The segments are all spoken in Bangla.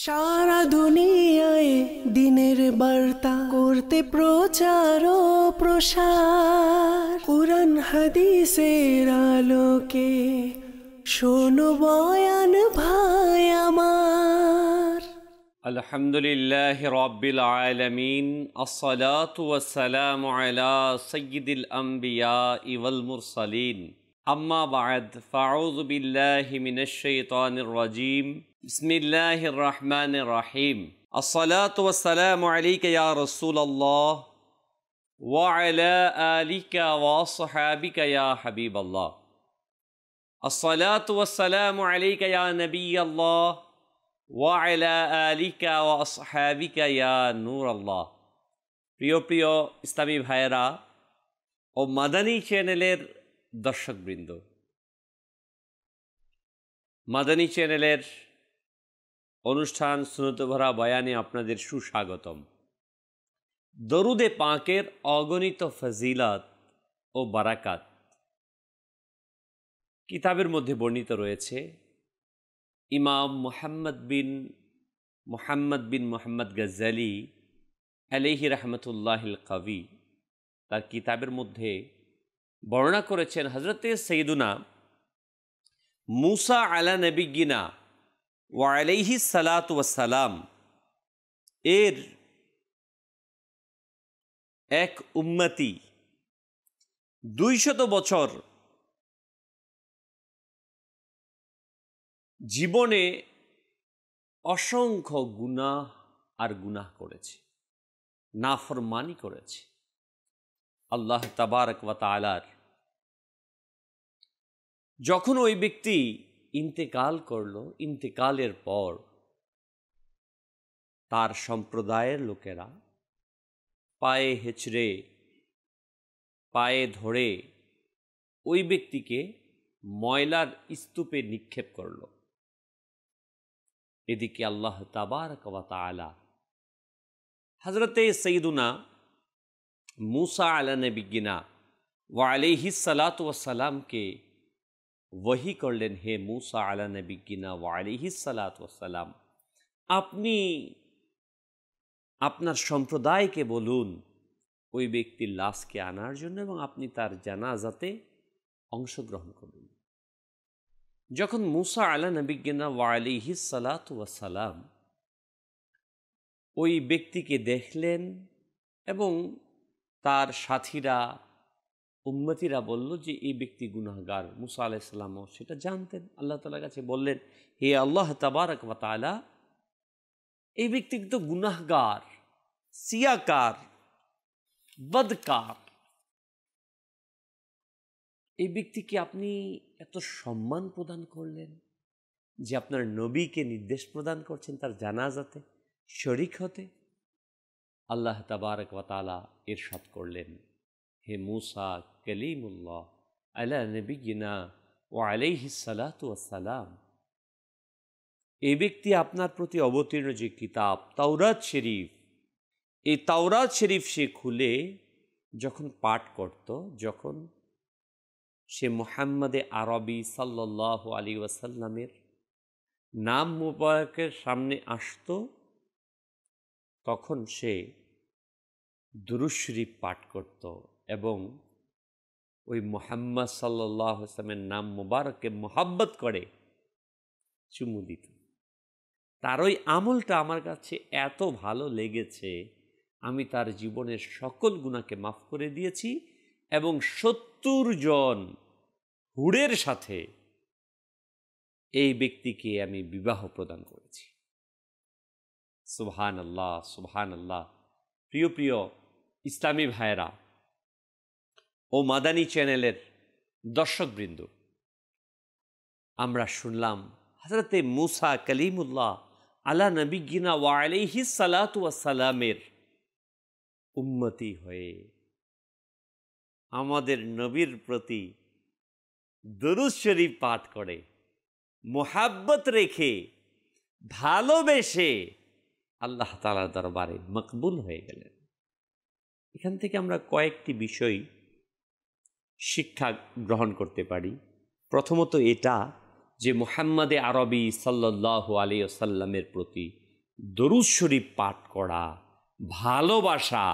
সারা দুনিয়ায় দিনের বার্তা করতে প্রচার ও প্রসার কোরআন হাদিসের আলোকে শোনো বয়ান ভাই আমার আলহামদুলিল্লাহ রব্বিল আলামিন আসসালাতু ওয়াসসালামু আলা সাইয়্যিদিল আম্বিয়া ওয়াল মুরসালিন আম্মা বা'দ ফাউযু বিল্লাহি মিনাশ শাইতানির রাজীম بسم الله الرحمن الرحيم الصلاة والسلام عليك يا رسول الله وعلى آلك وصحابك يا حبيب الله الصلاة والسلام عليك يا نبي الله وعلى آلك وأصحابك يا نور الله بيو استمي بحيرا او مدني چينلير درشق দর্শকবৃন্দ مدني چينلير অনুষ্ঠান সুনতভরা বয়ানে আপনাদের সুস্বাগতম দরুদে পাঁকের অগণিত ফজিলাত ও বারাকাত কিতাবের মধ্যে বর্ণিত রয়েছে ইমাম মোহাম্মদ বিন মোহাম্মদ বিন মোহাম্মদ গজ্জালি আলহি রহমতুল্লাহিল কবি তার কিতাবের মধ্যে বর্ণনা করেছেন হজরতে সৈদুনা মুসা আলা নবিগিনা ওয়ালাইহি সালাত এর এক উম্মতি দুইশত বছর জীবনে অসংখ্য গুনাহ আর গুনাহ করেছে নাফরমানি করেছে আল্লাহ তাবারক ওয়াত আলার যখন ওই ব্যক্তি ইন্তেকাল করল ইন্তেকালের পর তার সম্প্রদায়ের লোকেরা পায়ে হেঁচড়ে পায়ে ধরে ওই ব্যক্তিকে ময়লার স্তূপে নিক্ষেপ করল এদিকে আল্লাহ তাবার কওয়াতালা হজরতে সঈদুনা মুসা আলা নবিগিনা ওয়া আলিহি সালাত ওয়াসালামকে ওয়াহি করলেন হে মুসা আলা নবিকিনা ওয়ালিহিসালাতাম আপনি আপনার সম্প্রদায়কে বলুন ওই ব্যক্তির লাশকে আনার জন্য এবং আপনি তার জানাজাতে অংশগ্রহণ করুন যখন মুসা আলা নবিজ্ঞানা ওয়ালিহিসালাতাম ওই ব্যক্তিকে দেখলেন এবং তার সাথীরা উম্মতিরা বলল যে এই ব্যক্তি গুনাহগার মুসা আলাইসাল্লামও সেটা জানতেন আল্লাহ তালার কাছে বললেন হে আল্লাহ তাবারক তালা এই ব্যক্তি তো গুনাহগার সিয়াকার বদকার এই ব্যক্তিকে আপনি এত সম্মান প্রদান করলেন যে আপনার নবীকে নির্দেশ প্রদান করছেন তার জানাজাতে শরিক হতে আল্লাহ তাবারক এর সব করলেন হে মুসা কলিমুল্লাহ আলা নবিগিনা ও আলাইহি সালাতু আসসালাম এই ব্যক্তি আপনার প্রতি অবতীর্ণ যে কিতাব তাওরাত শরীফ এই তাওরাত শরীফ সে খুলে যখন পাঠ করত যখন সে মোহাম্মদে আরবি সাল্লাহ আলী ওয়াসাল্লামের নাম মুবারকের সামনে আসত তখন সে দুরুশরীফ পাঠ করত এবং ওই মোহাম্মদ সাল্লাহ আসলামের নাম মোবারককে মোহাব্বত করে চুমু দিত তার ওই আমলটা আমার কাছে এত ভালো লেগেছে আমি তার জীবনের সকল গুণাকে মাফ করে দিয়েছি এবং সত্তর জন হুড়ের সাথে এই ব্যক্তিকে আমি বিবাহ প্রদান করেছি সুবহান আল্লাহ সুবহান আল্লাহ প্রিয় প্রিয় ইসলামী ভাইয়েরা ও মাদানী চ্যানেলের দর্শকবৃন্দ আমরা শুনলাম হজরতে মুসা কলিমুল্লাহ আলা নবিগিনা ওয়ালিহি সালাত সালামের উন্মতি হয়ে আমাদের নবীর প্রতি দরুজ শরীফ পাঠ করে মোহাব্বত রেখে ভালোবেসে আল্লাহ তালা দরবারে মকবুল হয়ে গেলেন এখান থেকে আমরা কয়েকটি বিষয় শিক্ষা গ্রহণ করতে পারি প্রথমত এটা যে মোহাম্মদে আরবি সাল্লাহ আসাল্লামের প্রতি দরুদ শরীফ পাঠ করা ভালোবাসা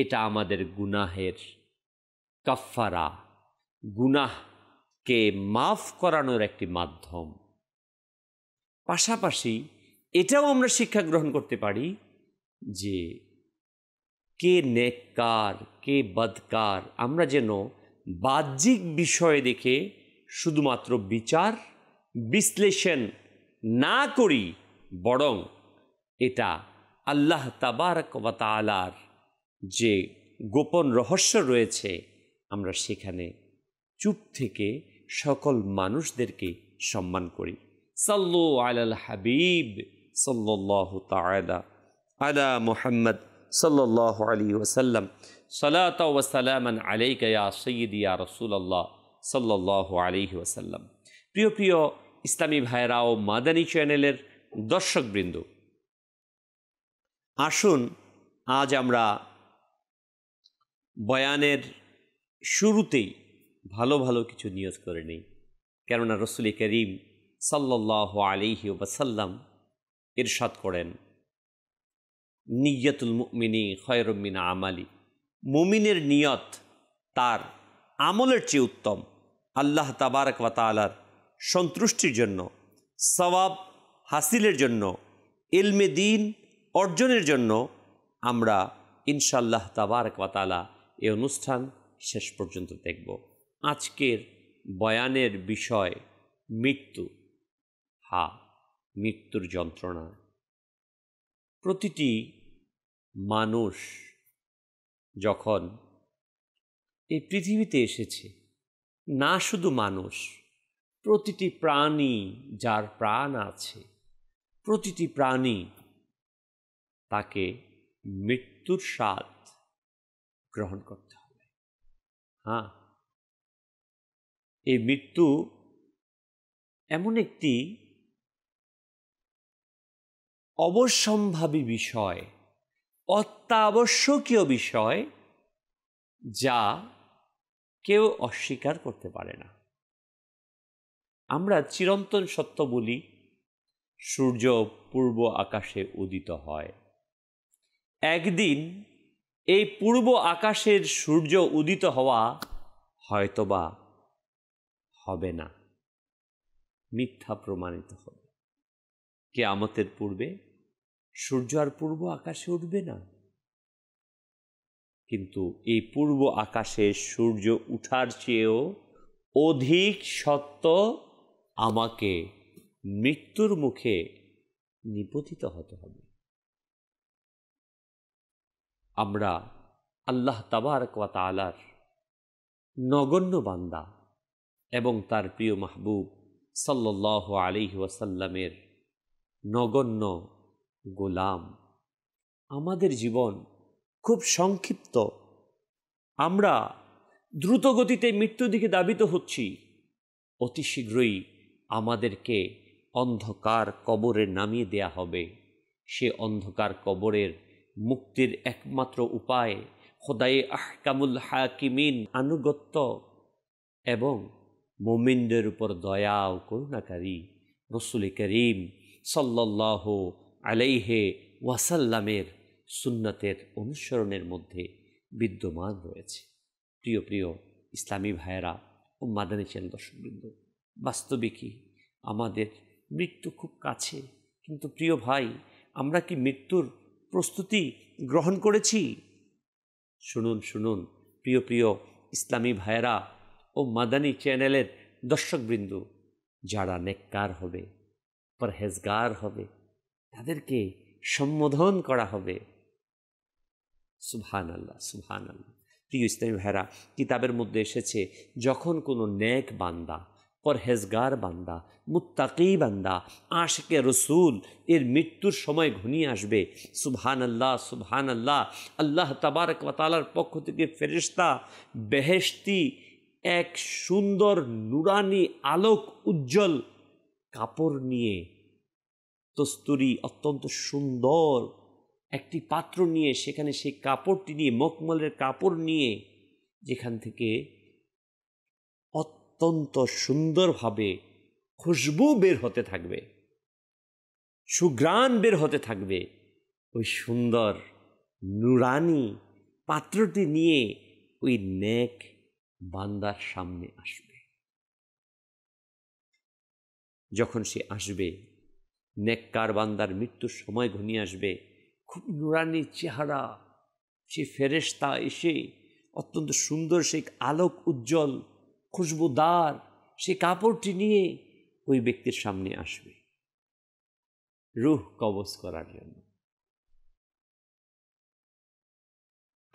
এটা আমাদের গুনাহের কফারা গুনাহকে মাফ করানোর একটি মাধ্যম পাশাপাশি এটাও আমরা শিক্ষা গ্রহণ করতে পারি যে কে নেককার কে বদকার আমরা যেন বাহ্যিক বিষয় দেখে শুধুমাত্র বিচার বিশ্লেষণ না করি বরং এটা আল্লাহ তাবারক তালার যে গোপন রহস্য রয়েছে আমরা সেখানে চুপ থেকে সকল মানুষদেরকে সম্মান করি সাল্লু আলাল হাবিব সাল্লাহ তালা আলা মোহাম্মদ সাল্লাহ আলী ওসাল্লাম সালাতামান আলাইকয়া সৈয়দিয়া রসুল্লাহ সাল্লাহ আলহি ওয়াসাল্লাম প্রিয় প্রিয় ইসলামী ভাইরা ও মাদানী চ্যানেলের দর্শকবৃন্দ আসুন আজ আমরা বয়ানের শুরুতেই ভালো ভালো কিছু নিয়োগ করে নিই কেননা রসুল করিম সাল্লাহ আলিহি ওবাসাল্লাম ইরশাদ করেন নিয়তুল মুমিনী খয়রমিনা আমালি মুমিনের নিয়ত তার আমলের চেয়ে উত্তম আল্লাহ তাবারক ওয়াতালার সন্তুষ্টির জন্য সবাব হাসিলের জন্য এলমে দিন অর্জনের জন্য আমরা ইনশাল্লাহ তাবারক ওয়াতালা এই অনুষ্ঠান শেষ পর্যন্ত দেখব আজকের বয়ানের বিষয় মৃত্যু হা মৃত্যুর যন্ত্রণা প্রতিটি মানুষ যখন এই পৃথিবীতে এসেছে না শুধু মানুষ প্রতিটি প্রাণী যার প্রাণ আছে প্রতিটি প্রাণী তাকে মৃত্যুর স্বাদ গ্রহণ করতে হবে হ্যাঁ এই মৃত্যু এমন একটি অবশ্যম্ভাবী বিষয় অত্যাবশ্যকীয় বিষয় যা কেউ অস্বীকার করতে পারে না আমরা চিরন্তন সত্য বলি সূর্য পূর্ব আকাশে উদিত হয় একদিন এই পূর্ব আকাশের সূর্য উদিত হওয়া হয়তোবা হবে না মিথ্যা প্রমাণিত হবে কে আমতের পূর্বে সূর্য আর পূর্ব আকাশে উঠবে না কিন্তু এই পূর্ব আকাশে সূর্য উঠার চেয়েও অধিক সত্য আমাকে মৃত্যুর মুখে নিপতিত হতে হবে আমরা আল্লাহ তাবার কালার নগণ্য বান্দা এবং তার প্রিয় মাহবুব সাল্ল আলি ওয়াসাল্লামের নগণ্য গোলাম আমাদের জীবন খুব সংক্ষিপ্ত আমরা দ্রুত গতিতে মৃত্যুর দিকে দাবিত হচ্ছি অতি শীঘ্রই আমাদেরকে অন্ধকার কবরে নামিয়ে দেয়া হবে সে অন্ধকার কবরের মুক্তির একমাত্র উপায় খোদায়ে আহকামুল হাকিমিন আনুগত্য এবং মোমিনদের উপর দয়া ও করুণাকারী রসুল করিম সাল্লাহ আলাইহে ওয়াসাল্লামের সুন্নাতের অনুসরণের মধ্যে বিদ্যমান রয়েছে প্রিয় প্রিয় ইসলামী ভাইয়েরা ও মাদানী চ্যানেল দর্শকবৃন্দ বাস্তবিকই আমাদের মৃত্যু খুব কাছে কিন্তু প্রিয় ভাই আমরা কি মৃত্যুর প্রস্তুতি গ্রহণ করেছি শুনুন শুনুন প্রিয় প্রিয় ইসলামী ভাইয়েরা ও মাদানী চ্যানেলের দর্শকবৃন্দ যারা নেককার হবে পরহেজগার হবে তাদেরকে সম্বোধন করা হবে সুহান আল্লাহ সুহান আল্লাহ প্রিয় ইসলামী ভাইরা কিতাবের মধ্যে এসেছে যখন কোনো ন্যাক বান্দা পরহেজগার বান্দা মুত্তাকি বান্দা আশকে রসুল এর মৃত্যুর সময় ঘনিয়ে আসবে সুবহান আল্লাহ সুবহান আল্লাহ আল্লাহ তাবারক তালার পক্ষ থেকে ফেরিস্তা বেহেস্তি এক সুন্দর নুরানি আলোক উজ্জ্বল কাপড় নিয়ে তস্তুরি অত্যন্ত সুন্দর একটি পাত্র নিয়ে সেখানে সেই কাপড়টি নিয়ে মকমলের কাপড় নিয়ে যেখান থেকে অত্যন্ত সুন্দরভাবে খুশবু বের হতে থাকবে সুগ্রাণ বের হতে থাকবে ওই সুন্দর নুরানি পাত্রটি নিয়ে ওই নেক বান্দার সামনে আসবে যখন সে আসবে নেককার বান্দার মৃত্যুর সময় ঘনিয়ে আসবে খুব নুরানি চেহারা সে ফেরেস্তা এসে অত্যন্ত সুন্দর সেই আলোক উজ্জ্বল খুশবুদার সে কাপড়টি নিয়ে ওই ব্যক্তির সামনে আসবে রুহ কবচ করার জন্য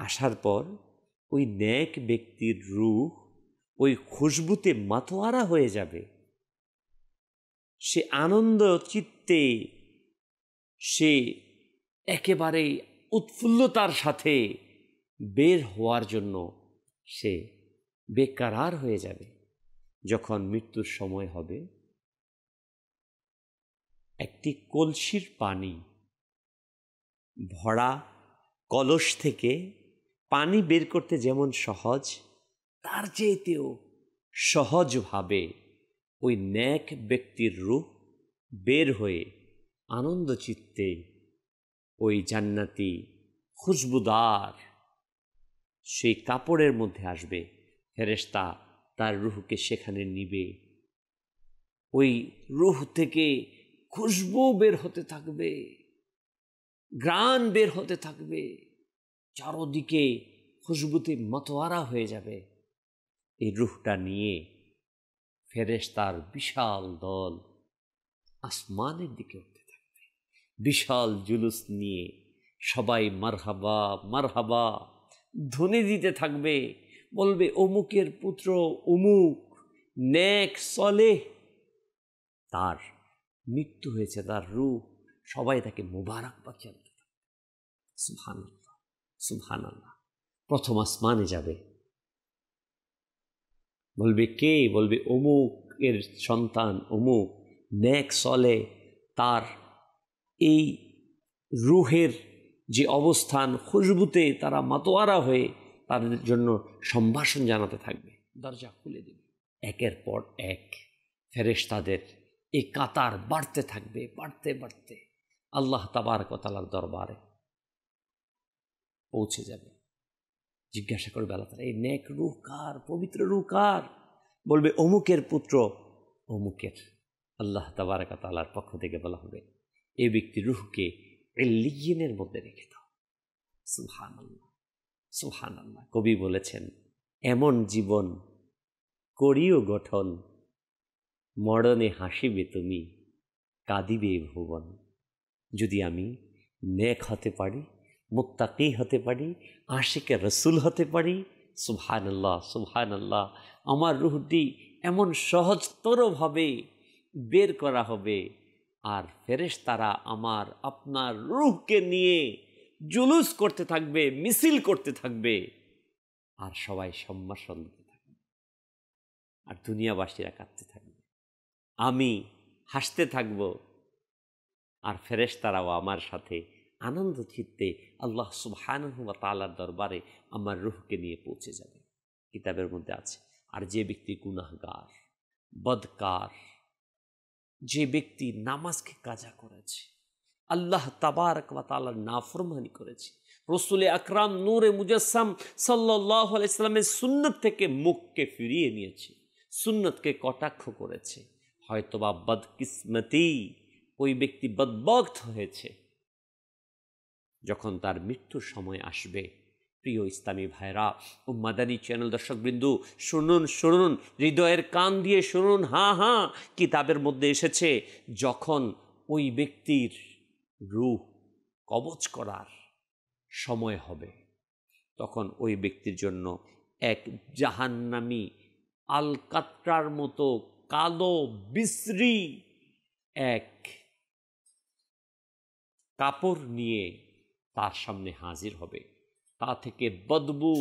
আসার পর ওই ন্যাক ব্যক্তির রুহ ওই খুশবুতে মাথোয়ারা হয়ে যাবে সে আনন্দ চিত্তে সে একেবারে উৎফুল্লতার সাথে বের হওয়ার জন্য সে বেকারার হয়ে যাবে যখন মৃত্যুর সময় হবে একটি কলসির পানি ভরা কলস থেকে পানি বের করতে যেমন সহজ তার চেয়েতেও সহজভাবে ওই ন্যাক ব্যক্তির রূপ বের হয়ে আনন্দচিত্তে ওই জান্নাতি খুশবুদার সেই কাপড়ের মধ্যে আসবে ফেরেস্তা তার রুহকে সেখানে নিবে ওই রুহ থেকে খুশবু বের হতে থাকবে গ্রান বের হতে থাকবে চারোদিকে খুশবুতে মতোয়ারা হয়ে যাবে এই রুহটা নিয়ে ফেরেস্তার বিশাল দল আসমানের দিকে উঠতে থাকবে বিশাল জুলুস নিয়ে সবাই মারহাবা মারহাবা ধ্বনি দিতে থাকবে বলবে অমুকের পুত্র অমুক নেক সলে তার মৃত্যু হয়েছে তার রূপ সবাই তাকে মুবারকবাদ জানতে সুহান আল্লাহ সুহান আল্লাহ প্রথম আসমানে যাবে বলবে কে বলবে অমুক এর সন্তান অমুক ন্যাক সলে তার এই রুহের যে অবস্থান খুশবুতে তারা মাতোয়ারা হয়ে তাদের জন্য সম্ভাষণ জানাতে থাকবে দরজা খুলে দেবে একের পর এক ফেরেশ তাদের এই কাতার বাড়তে থাকবে বাড়তে বাড়তে আল্লাহ তাবার কতালার দরবারে পৌঁছে যাবে জিজ্ঞাসা করবে আল্লাহ তালা এই নেক রুহ কার পবিত্র রু কার বলবে অমুকের পুত্র অমুকের আল্লাহ তাবারাকা তালার পক্ষ থেকে বলা হবে এ ব্যক্তি রুহকে এলিয়েনের মধ্যে রেখে দাও সুহান আল্লাহ সুহান আল্লাহ কবি বলেছেন এমন জীবন করিও গঠন মরণে হাসিবে তুমি কাঁদিবে ভুবন যদি আমি নেক হতে পারি মুক্তাকি হতে পারি আশিকে রসুল হতে পারি সুবহানাল্লাহ সুবহানাল্লাহ আমার রুহটি এমন সহজতরভাবে বের করা হবে আর ফেরেস তারা আমার আপনার রুহকে নিয়ে জুলুস করতে থাকবে মিছিল করতে থাকবে আর সবাই সম্ভাষণ দিতে থাকবে আর দুনিয়াবাসীরা কাঁদতে থাকবে আমি হাসতে থাকব আর ফেরেশতারাও আমার সাথে আনন্দ চিত্তে আল্লাহ সুবহানহুয়া তালার দরবারে আমার রুহকে নিয়ে পৌঁছে যাবে কিতাবের মধ্যে আছে আর যে ব্যক্তি গুনাহগার বদকার যে ব্যক্তি নামাজকে কাজা করেছে আল্লাহ তাবার বা তালার নাফরমানি করেছে রসুল আকরাম নূরে মুজাসম সাল্লাহ ইসলামের সুন্নত থেকে মুখকে ফিরিয়ে নিয়েছে সুন্নতকে কটাক্ষ করেছে হয়তোবা বদকিসমতি ওই ব্যক্তি বদবক্ত হয়েছে যখন তার মৃত্যুর সময় আসবে প্রিয় ইসলামী ভাইরা ও মাদানী চ্যানেল দর্শকবৃন্দু শুনুন শুনুন হৃদয়ের কান দিয়ে শুনুন হাঁ হাঁ কিতাবের মধ্যে এসেছে যখন ওই ব্যক্তির রূহ কবচ করার সময় হবে তখন ওই ব্যক্তির জন্য এক জাহান্নামি আলকাত্রার মতো কালো বিশ্রী এক কাপড় নিয়ে তার সামনে হাজির হবে তা থেকে বদবু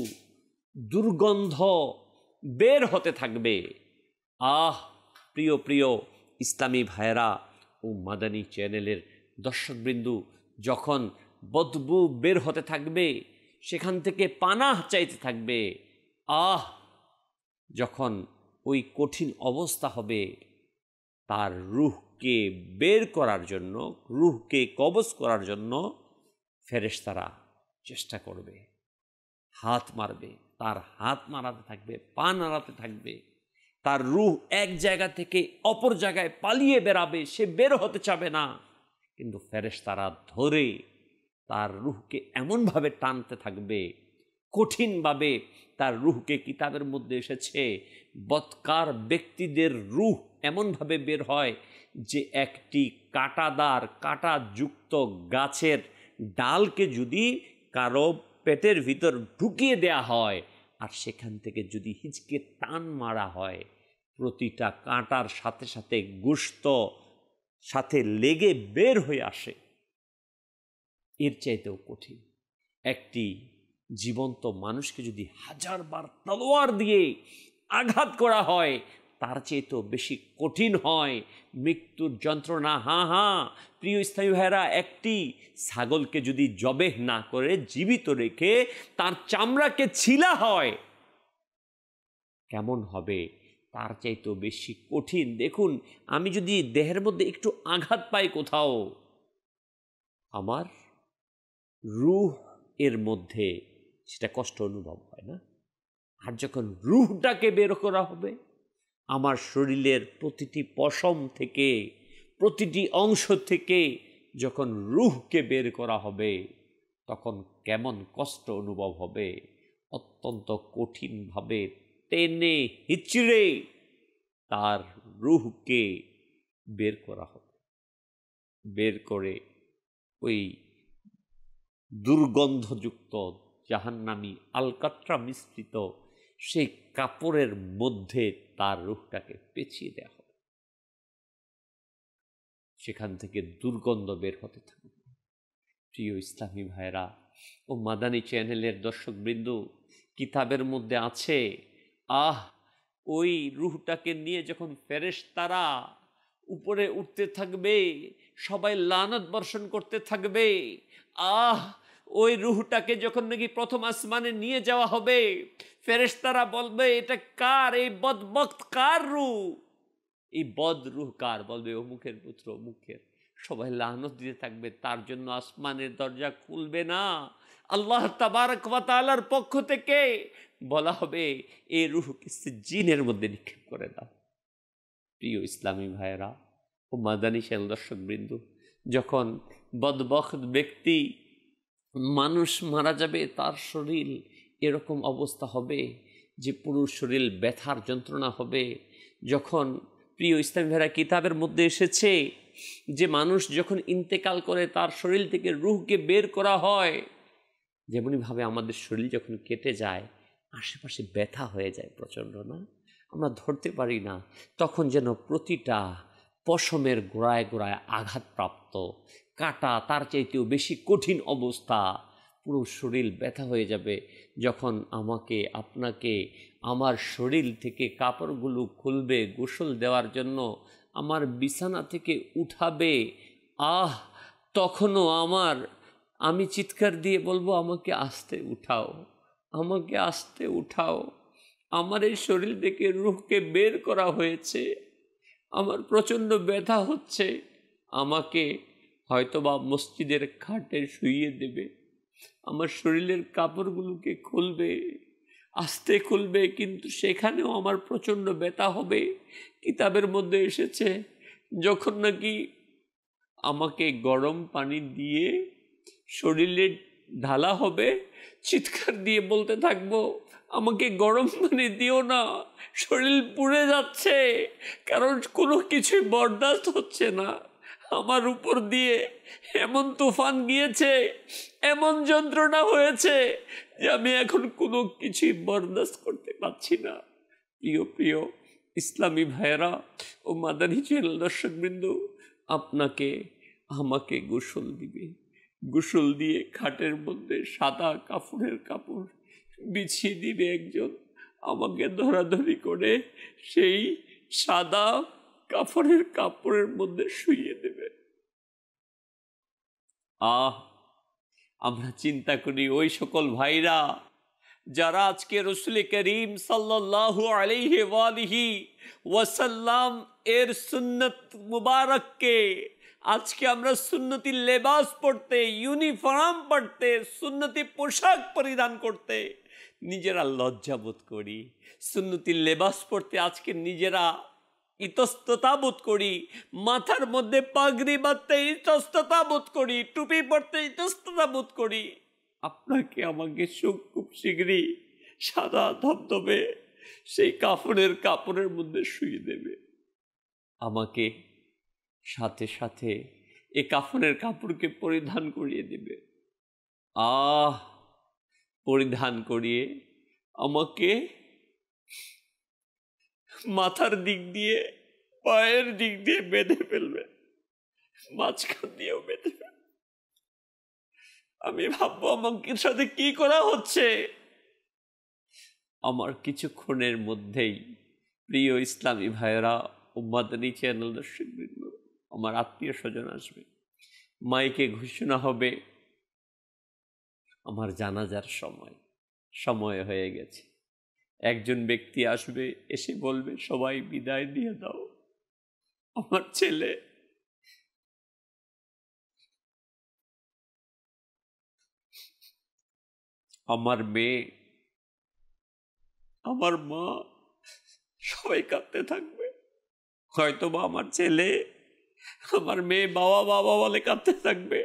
দুর্গন্ধ বের হতে থাকবে আহ প্রিয় প্রিয় ইসলামী ভাইরা ও মাদানী চ্যানেলের দর্শকবৃন্দু যখন বদবু বের হতে থাকবে সেখান থেকে পানাহ চাইতে থাকবে আহ যখন ওই কঠিন অবস্থা হবে তার রুহকে বের করার জন্য রুহকে কবজ করার জন্য ফেরেশতারা চেষ্টা করবে হাত মারবে তার হাত মারাতে থাকবে পা নাড়াতে থাকবে তার রুহ এক জায়গা থেকে অপর জায়গায় পালিয়ে বেড়াবে সে বের হতে চাবে না কিন্তু ফেরেশতারা ধরে তার রুহকে এমনভাবে টানতে থাকবে কঠিনভাবে তার রুহকে কিতাবের মধ্যে এসেছে বৎকার ব্যক্তিদের রুহ এমনভাবে বের হয় যে একটি কাঁটাদার কাঁটাযুক্ত গাছের ডালকে যদি কারো পেটের ভিতর ঢুকিয়ে দেয়া হয় আর সেখান থেকে যদি হিঁচকে টান মারা হয় প্রতিটা কাঁটার সাথে সাথে গুস্ত সাথে লেগে বের হয়ে আসে এর চাইতেও কঠিন একটি জীবন্ত মানুষকে যদি হাজারবার তলোয়ার দিয়ে আঘাত করা হয় তার চেয়ে তো বেশি কঠিন হয় মৃত্যুর যন্ত্রণা হা হা প্রিয় স্থায়ী ভাইরা একটি ছাগলকে যদি জবেহ না করে জীবিত রেখে তার চামড়াকে ছিলা হয় কেমন হবে তার চাইতেও বেশি কঠিন দেখুন আমি যদি দেহের মধ্যে একটু আঘাত পাই কোথাও আমার রুহ এর মধ্যে সেটা কষ্ট অনুভব হয় না আর যখন রুহটাকে বের করা হবে আমার শরীরের প্রতিটি পশম থেকে প্রতিটি অংশ থেকে যখন রুহকে বের করা হবে তখন কেমন কষ্ট অনুভব হবে অত্যন্ত কঠিনভাবে টেনে হিচড়ে তার রুহকে বের করা হবে বের করে ওই দুর্গন্ধযুক্ত জাহান্নামি আলকাট্রা মিশ্রিত সেই কাপড়ের মধ্যে তার রুহটাকে পেঁচিয়ে দেওয়া হবে সেখান থেকে দুর্গন্ধ বের হতে থাকবে প্রিয় ইসলামী ভাইরা ও মাদানী চ্যানেলের দর্শকবৃন্দ কিতাবের মধ্যে আছে আহ ওই রুহটাকে নিয়ে যখন ফেরেশ তারা উপরে উঠতে থাকবে সবাই লানত বর্ষণ করতে থাকবে আহ ওই রুহটাকে যখন নাকি প্রথম আসমানে নিয়ে যাওয়া হবে ফেরেশতারা বলবে এটা কার এই বক্ত কার রু এই বদ রুহ কার বলবে ও মুখের পুত্র অমুখের সবাই লাহনত দিতে থাকবে তার জন্য আসমানের দরজা খুলবে না আল্লাহ তাবারকালার পক্ষ থেকে বলা হবে এই রুহকে জিনের মধ্যে নিক্ষেপ করে দাও প্রিয় ইসলামী ভাইয়েরা ও মাদানী শ্যাল বৃন্দ যখন বদবখ ব্যক্তি মানুষ মারা যাবে তার শরীর এরকম অবস্থা হবে যে পুরুষ শরীর ব্যথার যন্ত্রণা হবে যখন প্রিয় ইসলাম ভেরা কিতাবের মধ্যে এসেছে যে মানুষ যখন ইন্তেকাল করে তার শরীর থেকে রুহকে বের করা হয় যেমনইভাবে আমাদের শরীর যখন কেটে যায় আশেপাশে ব্যথা হয়ে যায় প্রচণ্ড না আমরা ধরতে পারি না তখন যেন প্রতিটা পশমের গোড়ায় গোড়ায় আঘাতপ্রাপ্ত কাটা তার চাইতেও বেশি কঠিন অবস্থা পুরো শরীর ব্যথা হয়ে যাবে যখন আমাকে আপনাকে আমার শরীর থেকে কাপড়গুলো খুলবে গোসল দেওয়ার জন্য আমার বিছানা থেকে উঠাবে আহ তখনও আমার আমি চিৎকার দিয়ে বলবো আমাকে আস্তে উঠাও আমাকে আস্তে উঠাও আমার এই শরীর থেকে রুখকে বের করা হয়েছে আমার প্রচণ্ড ব্যথা হচ্ছে আমাকে হয়তোবা মসজিদের খাটে শুইয়ে দেবে আমার শরীরের কাপড়গুলোকে খুলবে আস্তে খুলবে কিন্তু সেখানেও আমার প্রচণ্ড ব্যথা হবে কিতাবের মধ্যে এসেছে যখন নাকি আমাকে গরম পানি দিয়ে শরীরে ঢালা হবে চিৎকার দিয়ে বলতে থাকবো আমাকে গরম পানি দিও না শরীর পুড়ে যাচ্ছে কারণ কোনো কিছুই বরদাস্ত হচ্ছে না আমার উপর দিয়ে এমন তুফান গিয়েছে এমন যন্ত্রণা হয়েছে যে আমি এখন কোনো কিছুই বরদাস্ত করতে পারছি না প্রিয় প্রিয় ইসলামী ভাইয়েরা ও মাদারি চ্যানেল দর্শকবৃন্দ আপনাকে আমাকে গোসল দিবে গোসল দিয়ে খাটের মধ্যে সাদা কাপড়ের কাপড় বিছিয়ে দিবে একজন আমাকে ধরাধরি করে সেই সাদা কাফনের কাপড়ের মধ্যে শুইয়ে দেবে আহ আমরা চিন্তা করি ওই সকল ভাইরা যারা আজকে রসুল করিম সাল্লাহু আলহি ওয়ালিহি ওয়াসাল্লাম এর সুন্নত মুবারককে আজকে আমরা সুন্নতি লেবাস পড়তে ইউনিফর্ম পড়তে সুন্নতি পোশাক পরিধান করতে নিজেরা লজ্জাবোধ করি সুন্নতি লেবাস পড়তে আজকে নিজেরা ইতস্ততা বোধ করি মাথার মধ্যে পাগড়ি বাঁধতে ইতস্ততা বোধ করি টুপি পরতে ইতস্ততা বোধ করি আপনাকে আমাকে সুখ খুব শীঘ্রই সাদা ধবধবে সেই কাপড়ের কাপড়ের মধ্যে শুয়ে দেবে আমাকে সাথে সাথে এ কাফনের কাপড়কে পরিধান করিয়ে দেবে আহ পরিধান করিয়ে আমাকে মাথার দিক দিয়ে পায়ের দিক দিয়ে বেঁধে ফেলবে মাঝখান দিয়েও বেঁধে আমি ভাববো আমাকে সাথে কি করা হচ্ছে আমার কিছুক্ষণের মধ্যেই প্রিয় ইসলামী ভাইয়েরা উম্মাদানী চ্যানেল দর্শকবৃন্দ আমার আত্মীয় স্বজন আসবে মাইকে ঘোষণা হবে আমার জানাজার সময় সময় হয়ে গেছে একজন ব্যক্তি আসবে এসে বলবে সবাই বিদায় দিয়ে দাও আমার ছেলে আমার মেয়ে আমার মা সবাই কাঁদতে থাকবে হয়তো বা আমার ছেলে আমার মেয়ে বাবা বাবা বলে কাঁদতে থাকবে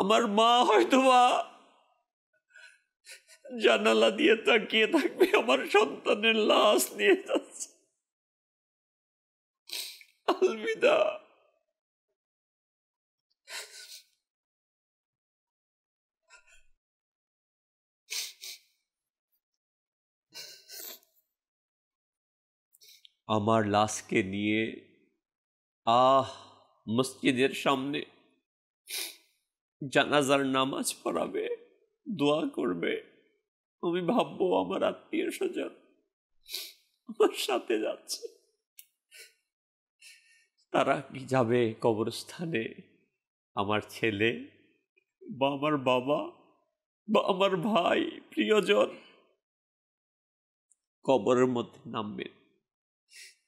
আমার মা হয়তো বা জানালা দিয়ে তাকিয়ে থাকবে আমার সন্তানের লাশ নিয়ে যাচ্ছে আলবিদা আমার লাশকে নিয়ে আহ মসজিদের সামনে জানাজার নামাজ পড়াবে দোয়া করবে আমি ভাববো আমার আত্মীয় স্বজন আমার সাথে যাচ্ছে তারা কি যাবে কবরস্থানে আমার ছেলে বা আমার বাবা বা আমার ভাই প্রিয়জন কবরের মধ্যে নামবেন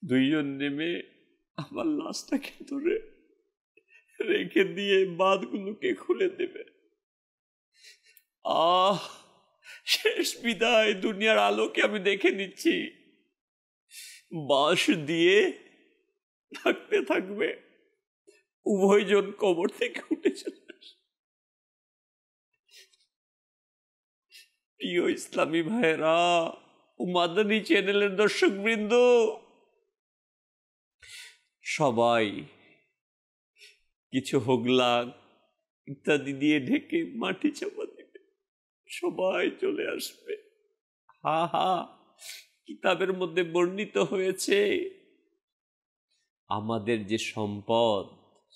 দুইজন নেমে আমার লাশটাকে ধরে রেখে দিয়ে বাঁধগুলোকে খুলে দেবে আহ শেষ বিদায় দুনিয়ার আলোকে আমি দেখে নিচ্ছি বাঁশ দিয়ে থাকতে থাকবে উভয়জন কবর থেকে উঠে প্রিয় ইসলামী ভাইরা ও মাদানী চ্যানেলের দর্শক বৃন্দ সবাই কিছু হোগলা ইত্যাদি দিয়ে ঢেকে মাটি চাপা সবাই চলে আসবে হা হা কিতাবের মধ্যে বর্ণিত হয়েছে আমাদের যে সম্পদ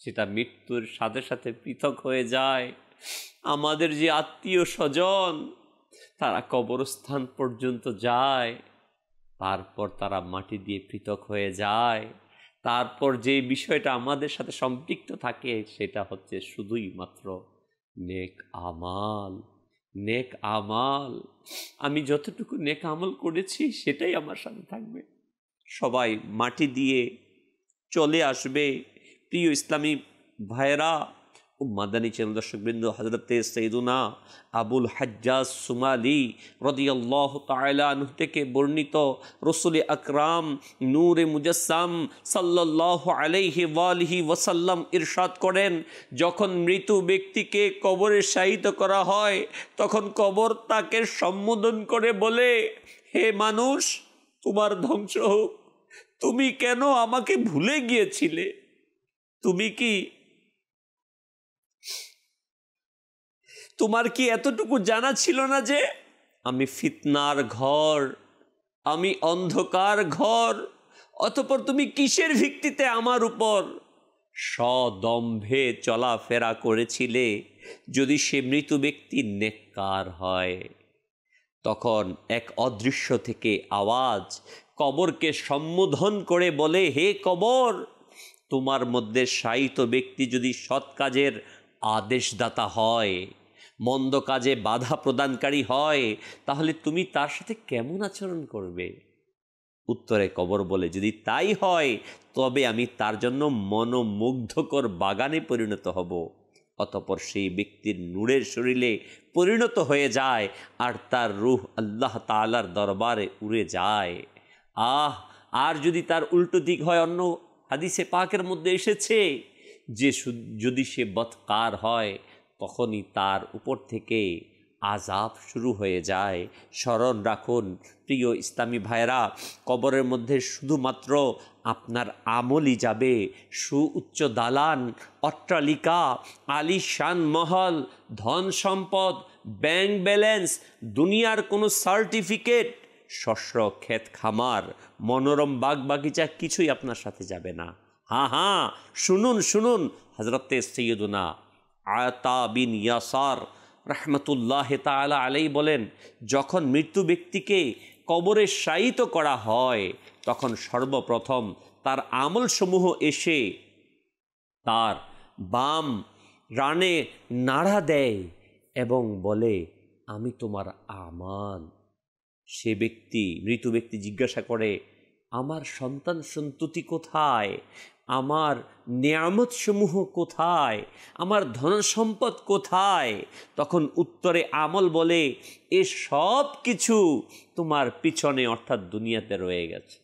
সেটা মৃত্যুর সাথে সাথে পৃথক হয়ে যায় আমাদের যে আত্মীয় স্বজন তারা কবরস্থান পর্যন্ত যায় তারপর তারা মাটি দিয়ে পৃথক হয়ে যায় তারপর যে বিষয়টা আমাদের সাথে সম্পৃক্ত থাকে সেটা হচ্ছে শুধুই মাত্র নেক আমাল নেক আমাল আমি যতটুকু নেক আমল করেছি সেটাই আমার সাথে থাকবে সবাই মাটি দিয়ে চলে আসবে প্রিয় ইসলামী ভাইরা মাদানী চ্যানেল দর্শকবৃন্দ হজরতে সৈদুনা আবুল হাজ্জাজ সুমালি রদিয়াল্লাহ তায়লান থেকে বর্ণিত রসুল আকরাম নূরে মুজাসাম সাল্লাহ আলাইহি ওয়ালহি ওয়াসাল্লাম ইরশাদ করেন যখন মৃত ব্যক্তিকে কবরে সাহিত করা হয় তখন কবর তাকে সম্বোধন করে বলে হে মানুষ তোমার ধ্বংস হোক তুমি কেন আমাকে ভুলে গিয়েছিলে তুমি কি তোমার কি এতটুকু জানা ছিল না যে আমি ফিতনার ঘর আমি অন্ধকার ঘর অতপর তুমি কিসের ভিত্তিতে আমার উপর সদম্ভে চলাফেরা করেছিলে যদি সে মৃত ব্যক্তি নেককার হয় তখন এক অদৃশ্য থেকে আওয়াজ কবরকে সম্বোধন করে বলে হে কবর তোমার মধ্যে সায়িত ব্যক্তি যদি সৎ কাজের আদেশদাতা হয় মন্দ কাজে বাধা প্রদানকারী হয় তাহলে তুমি তার সাথে কেমন আচরণ করবে উত্তরে কবর বলে যদি তাই হয় তবে আমি তার জন্য মনোমুগ্ধকর বাগানে পরিণত হব অতপর সেই ব্যক্তির নূরের শরীরে পরিণত হয়ে যায় আর তার রুহ আল্লাহ তালার দরবারে উড়ে যায় আহ আর যদি তার উল্টো দিক হয় অন্য হাদিসে পাকের মধ্যে এসেছে যে যদি সে বৎকার হয় তখনই তার উপর থেকে আজাব শুরু হয়ে যায় স্মরণ রাখুন প্রিয় ইসলামী ভাইরা কবরের মধ্যে শুধুমাত্র আপনার আমলই যাবে সুউচ্চ দালান অট্টালিকা আলিশান মহল ধন সম্পদ ব্যাংক ব্যালেন্স দুনিয়ার কোনো সার্টিফিকেট শস্য ক্ষেত খামার মনোরম বাগ বাগিচা কিছুই আপনার সাথে যাবে না হাঁ হাঁ শুনুন শুনুন হজরতে সৈয়দনা আতা বিন ইয়াসার রহমতুল্লাহ তালা আলাই বলেন যখন মৃত্যু ব্যক্তিকে কবরে সায়িত করা হয় তখন সর্বপ্রথম তার আমলসমূহ এসে তার বাম রানে নাড়া দেয় এবং বলে আমি তোমার আমান সে ব্যক্তি মৃত ব্যক্তি জিজ্ঞাসা করে আমার সন্তান সন্ততি কোথায় আমার নিয়ামত সমূহ কোথায় আমার ধন সম্পদ কোথায় তখন উত্তরে আমল বলে এ সব কিছু তোমার পিছনে অর্থাৎ দুনিয়াতে রয়ে গেছে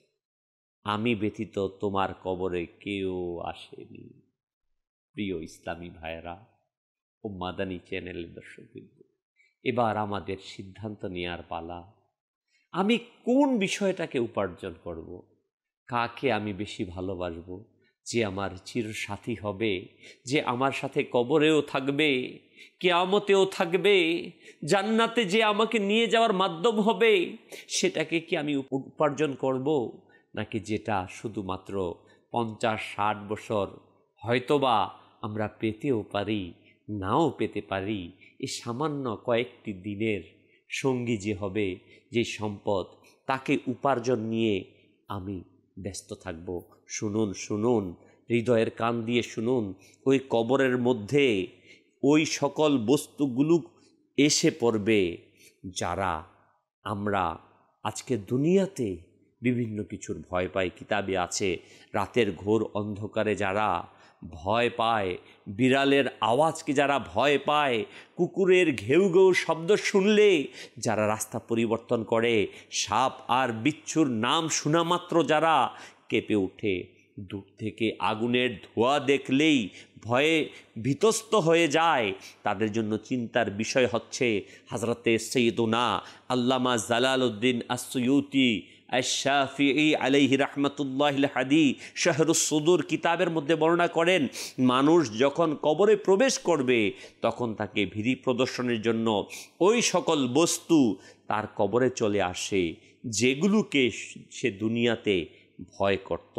আমি ব্যতীত তোমার কবরে কেউ আসেনি প্রিয় ইসলামী ভাইরা ও মাদানী চ্যানেলের দর্শকবৃন্দ এবার আমাদের সিদ্ধান্ত নেওয়ার পালা আমি কোন বিষয়টাকে উপার্জন করব কাকে আমি বেশি ভালোবাসবো যে আমার চির সাথী হবে যে আমার সাথে কবরেও থাকবে কেয়ামতেও থাকবে জান্নাতে যে আমাকে নিয়ে যাওয়ার মাধ্যম হবে সেটাকে কি আমি উপার্জন করব নাকি যেটা শুধুমাত্র পঞ্চাশ ষাট বছর হয়তোবা আমরা পেতেও পারি নাও পেতে পারি এই সামান্য কয়েকটি দিনের সঙ্গী যে হবে যে সম্পদ তাকে উপার্জন নিয়ে আমি ব্যস্ত থাকব শুনুন শুনুন হৃদয়ের কান দিয়ে শুনুন ওই কবরের মধ্যে ওই সকল বস্তুগুলো এসে পড়বে যারা আমরা আজকে দুনিয়াতে বিভিন্ন কিছুর ভয় পাই কিতাবে আছে রাতের ঘোর অন্ধকারে যারা ভয় পায় বিড়ালের আওয়াজকে যারা ভয় পায় কুকুরের ঘেউ ঘেউ শব্দ শুনলে যারা রাস্তা পরিবর্তন করে সাপ আর বিচ্ছুর নাম শোনা মাত্র যারা কেঁপে ওঠে দূর থেকে আগুনের ধোঁয়া দেখলেই ভয়ে ভীতস্ত হয়ে যায় তাদের জন্য চিন্তার বিষয় হচ্ছে হাজরতে সৈদুনা আল্লামা জালাল উদ্দিন আসুয়ুতি শাহি আলাইহি রহমতুল্লাহ হাদি শাহরুসুদুর কিতাবের মধ্যে বর্ণনা করেন মানুষ যখন কবরে প্রবেশ করবে তখন তাকে ভিডি প্রদর্শনের জন্য ওই সকল বস্তু তার কবরে চলে আসে যেগুলোকে সে দুনিয়াতে ভয় করত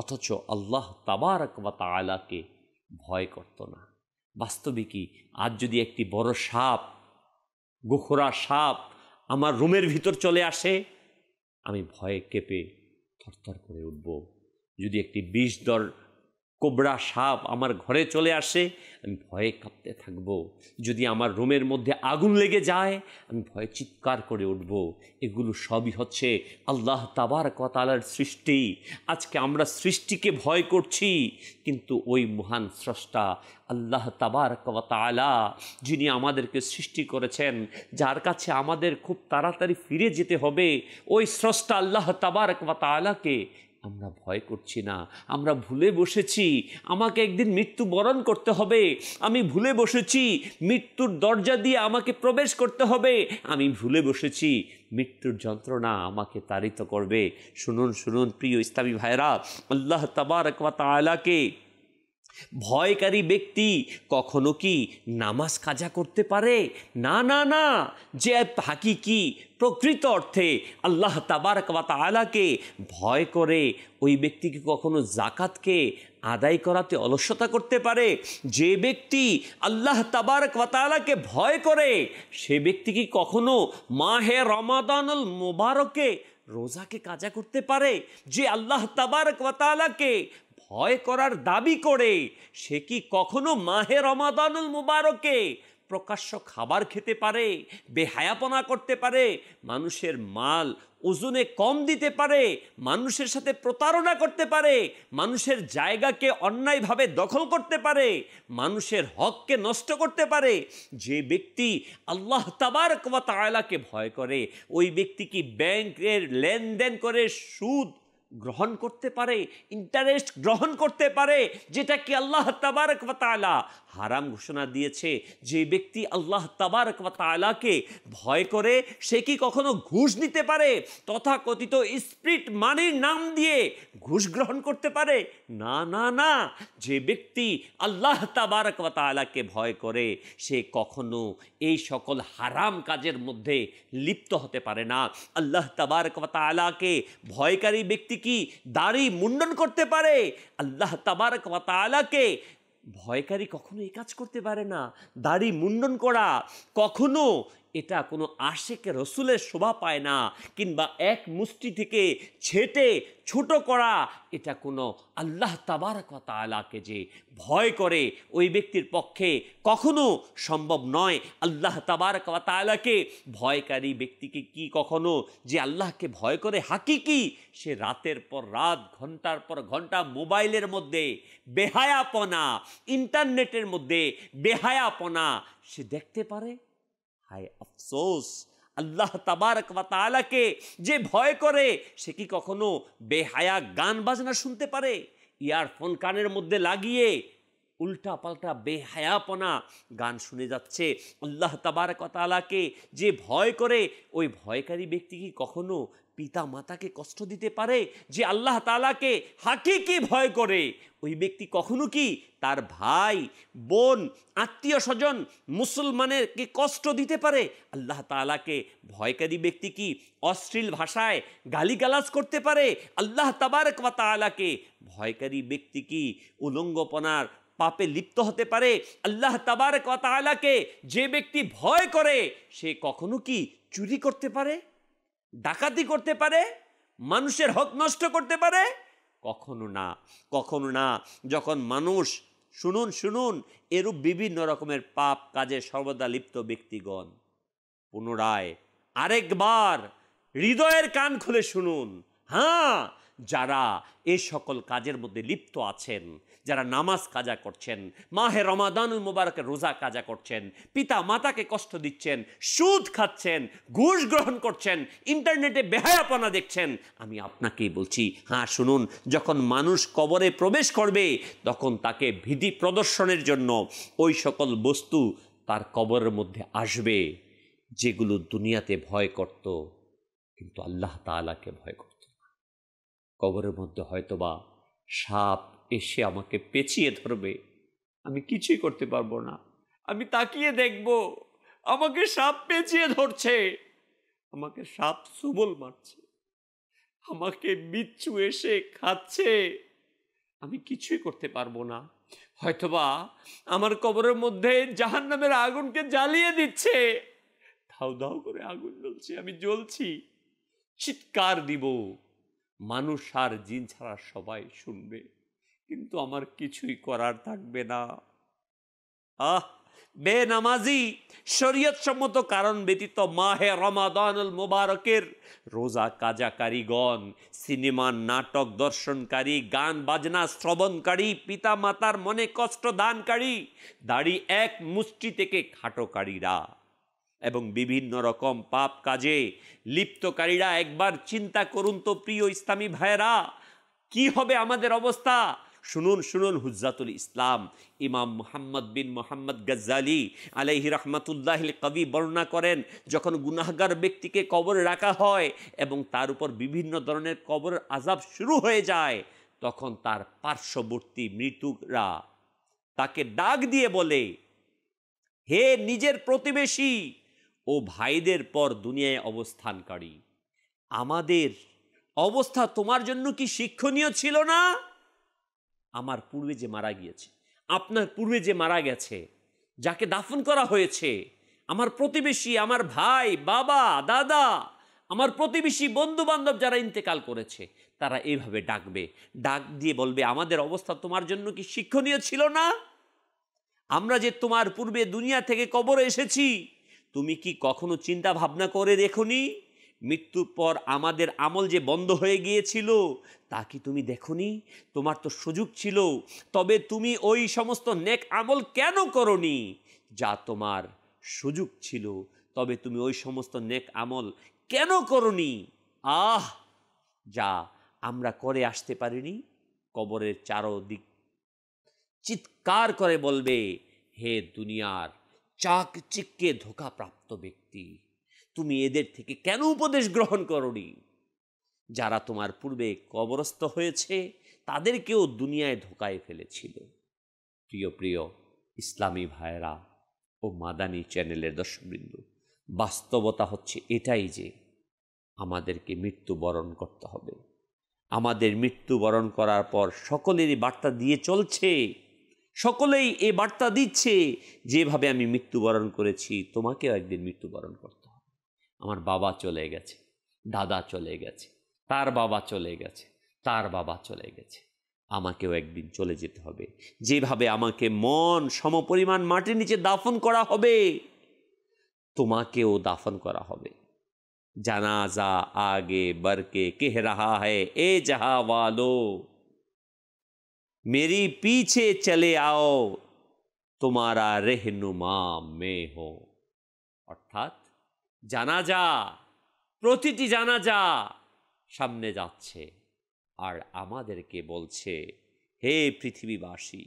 অথচ আল্লাহ তাবারক বা তালাকে ভয় করত না বাস্তবিকই আজ যদি একটি বড় সাপ গোখরা সাপ আমার রুমের ভিতর চলে আসে আমি ভয়ে কেঁপে থরথর করে উঠব যদি একটি বিষ দল কোবরা সাপ আমার ঘরে চলে আসে আমি ভয়ে কাঁপতে থাকব যদি আমার রুমের মধ্যে আগুন লেগে যায় আমি ভয়ে চিৎকার করে উঠব এগুলো সবই হচ্ছে আল্লাহ তাবার কতালার সৃষ্টি আজকে আমরা সৃষ্টিকে ভয় করছি কিন্তু ওই মহান স্রষ্টা আল্লাহ তাবার কতালা যিনি আমাদেরকে সৃষ্টি করেছেন যার কাছে আমাদের খুব তাড়াতাড়ি ফিরে যেতে হবে ওই স্রষ্টা আল্লাহ তাবার কতালাকে আমরা ভয় করছি না আমরা ভুলে বসেছি আমাকে একদিন মৃত্যু বরণ করতে হবে আমি ভুলে বসেছি মৃত্যুর দরজা দিয়ে আমাকে প্রবেশ করতে হবে আমি ভুলে বসেছি মৃত্যুর যন্ত্রণা আমাকে তাড়িত করবে শুনুন শুনুন প্রিয় ইসলামী ভাইরা আল্লাহ তাবার ওয়া ভয়কারী ব্যক্তি কখনো কি নামাজ কাজা করতে পারে না না না যে কি প্রকৃত অর্থে আল্লাহ তাবার তালাকে ভয় করে ওই ব্যক্তিকে কখনো জাকাতকে আদায় করাতে অলস্যতা করতে পারে যে ব্যক্তি আল্লাহ তাবার কতালাকে ভয় করে সে ব্যক্তি কি কখনো মাহে রমাদানুল মোবারকে রোজাকে কাজা করতে পারে যে আল্লাহ তাবার কতালাকে ভয় করার দাবি করে সে কি কখনো মাহে রমাদানুল মুবারকে প্রকাশ্য খাবার খেতে পারে বেহায়াপনা করতে পারে মানুষের মাল ওজনে কম দিতে পারে মানুষের সাথে প্রতারণা করতে পারে মানুষের জায়গাকে অন্যায়ভাবে দখল করতে পারে মানুষের হককে নষ্ট করতে পারে যে ব্যক্তি আল্লাহ তাবার কবা ভয় করে ওই ব্যক্তি কি ব্যাংকের লেনদেন করে সুদ গ্রহণ করতে পারে ইন্টারেস্ট গ্রহণ করতে পারে যেটা কি আল্লাহ তাবারক তালা হারাম ঘোষণা দিয়েছে যে ব্যক্তি আল্লাহ তাবারক তালাকে ভয় করে সে কি কখনো ঘুষ নিতে পারে তথা কথিত স্প্রিট মানির নাম দিয়ে ঘুষ গ্রহণ করতে পারে না না না যে ব্যক্তি আল্লাহ তাবারক তালাকে ভয় করে সে কখনো এই সকল হারাম কাজের মধ্যে লিপ্ত হতে পারে না আল্লাহ তাবারক তালাকে ভয়কারী ব্যক্তি কি দাড়ি মুন্ডন করতে পারে আল্লাহ তাবারক তালাকে ভয়কারী কখনো এই কাজ করতে পারে না দাড়ি মুন্ডন করা কখনো এটা কোনো আশেকে রসুলের শোভা পায় না কিংবা এক মুষ্টি থেকে ছেটে ছোট করা এটা কোনো আল্লাহ তাবার আলাকে যে ভয় করে ওই ব্যক্তির পক্ষে কখনো সম্ভব নয় আল্লাহ তাবার আলাকে ভয়কারী ব্যক্তিকে কি কখনো যে আল্লাহকে ভয় করে হাকিকি সে রাতের পর রাত ঘন্টার পর ঘন্টা মোবাইলের মধ্যে বেহায়াপনা ইন্টারনেটের মধ্যে বেহায়াপনা সে দেখতে পারে হায় আফসোস আল্লাহ তাবারক বা তালাকে যে ভয় করে সে কি কখনো বেহায়া গান বাজনা শুনতে পারে ইয়ারফোন কানের মধ্যে লাগিয়ে উল্টা পাল্টা বেহায়াপনা গান শুনে যাচ্ছে আল্লাহ তাবার কতালাকে যে ভয় করে ওই ভয়কারী ব্যক্তি কি কখনো পিতা মাতাকে কষ্ট দিতে পারে যে আল্লাহ তালাকে কি ভয় করে ওই ব্যক্তি কখনো কি তার ভাই বোন আত্মীয় স্বজন মুসলমানেরকে কষ্ট দিতে পারে আল্লাহ তালাকে ভয়কারী ব্যক্তি কি অশ্লীল ভাষায় গালিগালাজ করতে পারে আল্লাহ তাবার কতালাকে ভয়কারী ব্যক্তি কি উলঙ্গপনার পাপে লিপ্ত হতে পারে আল্লাহ তাবার কতালাকে যে ব্যক্তি ভয় করে সে কখনো কি চুরি করতে পারে ডাকাতি করতে পারে মানুষের হক নষ্ট করতে পারে কখনো না কখনো না যখন মানুষ শুনুন শুনুন এরূপ বিভিন্ন রকমের পাপ কাজে সর্বদা লিপ্ত ব্যক্তিগণ পুনরায় আরেকবার হৃদয়ের কান খুলে শুনুন হ্যাঁ যারা এ সকল কাজের মধ্যে লিপ্ত আছেন যারা নামাজ কাজা করছেন মাহে রমাদানুল মুবারকের রোজা কাজা করছেন পিতা মাতাকে কষ্ট দিচ্ছেন সুদ খাচ্ছেন ঘুষ গ্রহণ করছেন ইন্টারনেটে বেহায়াপনা দেখছেন আমি আপনাকেই বলছি হ্যাঁ শুনুন যখন মানুষ কবরে প্রবেশ করবে তখন তাকে ভীতি প্রদর্শনের জন্য ওই সকল বস্তু তার কবরের মধ্যে আসবে যেগুলো দুনিয়াতে ভয় করত কিন্তু আল্লাহ তালাকে ভয় করত কবরের মধ্যে হয়তোবা সাপ এসে আমাকে পেঁচিয়ে ধরবে আমি কিছুই করতে পারবো না আমি তাকিয়ে দেখব আমাকে সাপ পেঁচিয়ে ধরছে আমাকে সাপ সুবল মারছে আমাকে বিচ্ছু এসে খাচ্ছে আমি কিছুই করতে পারবো না হয়তোবা আমার কবরের মধ্যে জাহান নামের আগুনকে জ্বালিয়ে দিচ্ছে ধাও ধাও করে আগুন জ্বলছে আমি জ্বলছি চিৎকার দিব মানুষ আর জিন ছাড়া সবাই শুনবে কিন্তু আমার কিছুই করার থাকবে না আহ বেনামাজি শরীয়ত সম্মত কারণ ব্যতীত মাহে রমাদানুল মোবারকের রোজা কাজাকারীগণ সিনেমা নাটক দর্শনকারী গান বাজনা শ্রবণকারী পিতা মাতার মনে কষ্ট দানকারী দাড়ি এক মুষ্টি থেকে খাটোকারীরা এবং বিভিন্ন রকম পাপ কাজে লিপ্তকারীরা একবার চিন্তা করুন তো প্রিয় ইসলামী ভাইয়েরা কি হবে আমাদের অবস্থা শুনুন শুনুন হুজাতুল ইসলাম ইমাম মুহাম্মদ বিন মোহাম্মদ গজ্জালি আলাইহি রহমতুল্লাহ কবি বর্ণনা করেন যখন গুনাহগার ব্যক্তিকে কবরে রাখা হয় এবং তার উপর বিভিন্ন ধরনের কবরের আজাব শুরু হয়ে যায় তখন তার পার্শ্ববর্তী মৃতুকরা তাকে ডাক দিয়ে বলে হে নিজের প্রতিবেশী ও ভাইদের পর দুনিয়ায় অবস্থানকারী আমাদের অবস্থা তোমার জন্য কি শিক্ষণীয় ছিল না আমার পূর্বে যে মারা গিয়েছে আপনার পূর্বে যে মারা গেছে যাকে দাফন করা হয়েছে আমার প্রতিবেশী আমার ভাই বাবা দাদা আমার প্রতিবেশী বন্ধু বান্ধব যারা ইন্তেকাল করেছে তারা এইভাবে ডাকবে ডাক দিয়ে বলবে আমাদের অবস্থা তোমার জন্য কি শিক্ষণীয় ছিল না আমরা যে তোমার পূর্বে দুনিয়া থেকে কবর এসেছি তুমি কি কখনো চিন্তা ভাবনা করে দেখো মৃত্যুর পর আমাদের আমল যে বন্ধ হয়ে গিয়েছিল তা কি তুমি দেখনি তোমার তো সুযোগ ছিল তবে তুমি ওই সমস্ত নেক আমল কেন করনি যা তোমার সুযোগ ছিল তবে তুমি ওই সমস্ত নেক আমল কেন করনি আহ যা আমরা করে আসতে পারিনি কবরের চারোদিক চিৎকার করে বলবে হে দুনিয়ার চাকচিককে ধোকাপ্রাপ্ত ব্যক্তি তুমি এদের থেকে কেন উপদেশ গ্রহণ করনি যারা তোমার পূর্বে কবরস্থ হয়েছে তাদেরকেও দুনিয়ায় ধোকায় ফেলেছিল প্রিয় প্রিয় ইসলামী ভাইরা ও মাদানী চ্যানেলের দর্শকবৃন্দ বাস্তবতা হচ্ছে এটাই যে আমাদেরকে মৃত্যুবরণ করতে হবে আমাদের মৃত্যুবরণ করার পর সকলেরই বার্তা দিয়ে চলছে সকলেই এ বার্তা দিচ্ছে যেভাবে আমি মৃত্যুবরণ করেছি তোমাকেও একদিন মৃত্যুবরণ করতে আমার বাবা চলে গেছে দাদা চলে গেছে তার বাবা চলে গেছে তার বাবা চলে গেছে আমাকেও একদিন চলে যেতে হবে যেভাবে আমাকে মন সমপরিমাণ মাটির নিচে দাফন করা হবে তোমাকেও দাফন করা হবে জানাজা আগে বরকে কেহ রাহা হে এ জাহা ওয়ালো মেরি পিছে চলে আও তোমারা রেহনুমা মে हो অর্থাৎ জানাজা প্রতিটি জানাজা সামনে যাচ্ছে আর আমাদেরকে বলছে হে পৃথিবীবাসী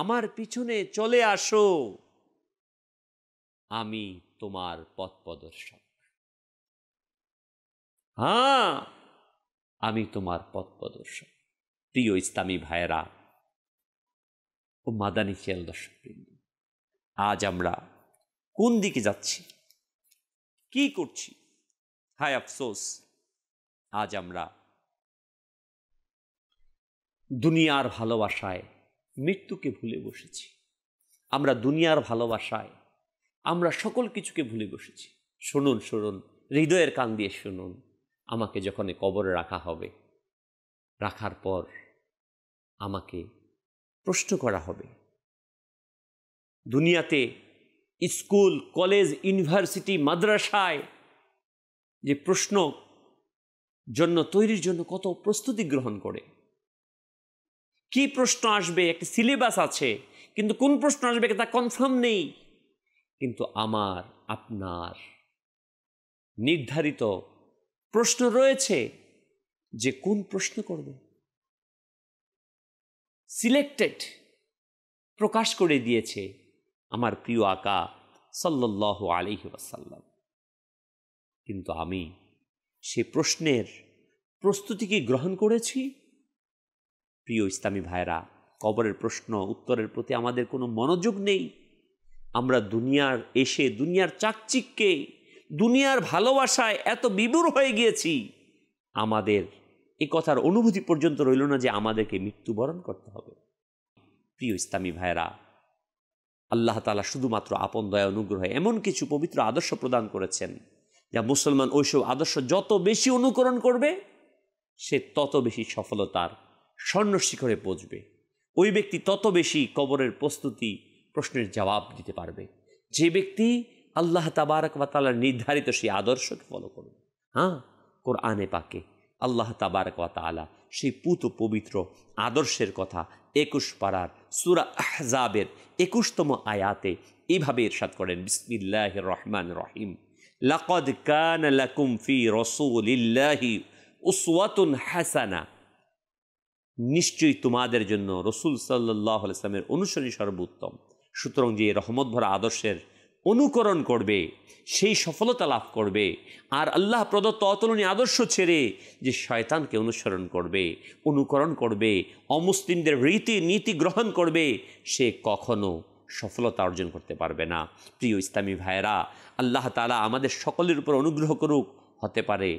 আমার পিছনে চলে আসো আমি তোমার পথ প্রদর্শক হ্যাঁ আমি তোমার পথ প্রদর্শক প্রিয় ইসলামী ভাইয়েরা ও মাদানি খেয়াল দর্শক আজ আমরা কোন দিকে যাচ্ছি কি করছি হায় আফসোস আজ আমরা দুনিয়ার ভালোবাসায় মৃত্যুকে ভুলে বসেছি আমরা দুনিয়ার ভালোবাসায় আমরা সকল কিছুকে ভুলে বসেছি শুনুন শুনুন হৃদয়ের কান দিয়ে শুনুন আমাকে যখন কবরে রাখা হবে রাখার পর আমাকে প্রশ্ন করা হবে দুনিয়াতে স্কুল কলেজ ইউনিভার্সিটি মাদ্রাসায় যে প্রশ্ন জন্য তৈরির জন্য কত প্রস্তুতি গ্রহণ করে কি প্রশ্ন আসবে একটি সিলেবাস আছে কিন্তু কোন প্রশ্ন আসবে তা কনফার্ম নেই কিন্তু আমার আপনার নির্ধারিত প্রশ্ন রয়েছে যে কোন প্রশ্ন করবে সিলেক্টেড প্রকাশ করে দিয়েছে আমার প্রিয় আকা সাল্লাহ আলহি ওয়াসাল্লাম কিন্তু আমি সে প্রশ্নের প্রস্তুতি কি গ্রহণ করেছি প্রিয় ইসলামী ভাইরা কবরের প্রশ্ন উত্তরের প্রতি আমাদের কোনো মনোযোগ নেই আমরা দুনিয়ার এসে দুনিয়ার চাকচিককে দুনিয়ার ভালোবাসায় এত বিবুর হয়ে গিয়েছি আমাদের এ কথার অনুভূতি পর্যন্ত রইল না যে আমাদেরকে মৃত্যুবরণ করতে হবে প্রিয় ইসলামী ভাইরা আল্লাহ তালা শুধুমাত্র আপন দয়া অনুগ্রহ এমন কিছু পবিত্র আদর্শ প্রদান করেছেন যা মুসলমান ওইসব আদর্শ যত বেশি অনুকরণ করবে সে তত বেশি সফলতার স্বর্ণ শিখরে পৌঁছবে ওই ব্যক্তি তত বেশি কবরের প্রস্তুতি প্রশ্নের জবাব দিতে পারবে যে ব্যক্তি আল্লাহ তাবারক বা তালার নির্ধারিত সেই আদর্শকে ফলো করবে হ্যাঁ কোরআনে পাকে আল্লাহ তাবারক বা তালা সেই পুত পবিত্র আদর্শের কথা একুশ পাড়ার সুরা আহজাবের একুশতম আয়াতে এভাবে ইরশাদ করেন বিসমিল্লাহ রহমান রহিম লাকদ কান লাকুম ফি রসুলিল্লাহি উসওয়াতুন হাসানা নিশ্চয়ই তোমাদের জন্য রসুল সাল্লাহ আলসালামের অনুসরী সর্বোত্তম সুতরাং যে রহমত ভরা আদর্শের অনুকরণ করবে সেই সফলতা লাভ করবে আর আল্লাহ প্রদত্ত অতুলনী আদর্শ ছেড়ে যে শয়তানকে অনুসরণ করবে অনুকরণ করবে অমুসলিমদের রীতি নীতি গ্রহণ করবে সে কখনো সফলতা অর্জন করতে পারবে না প্রিয় ইসলামী ভাইয়েরা আল্লাহ তালা আমাদের সকলের উপর অনুগ্রহ করুক হতে পারে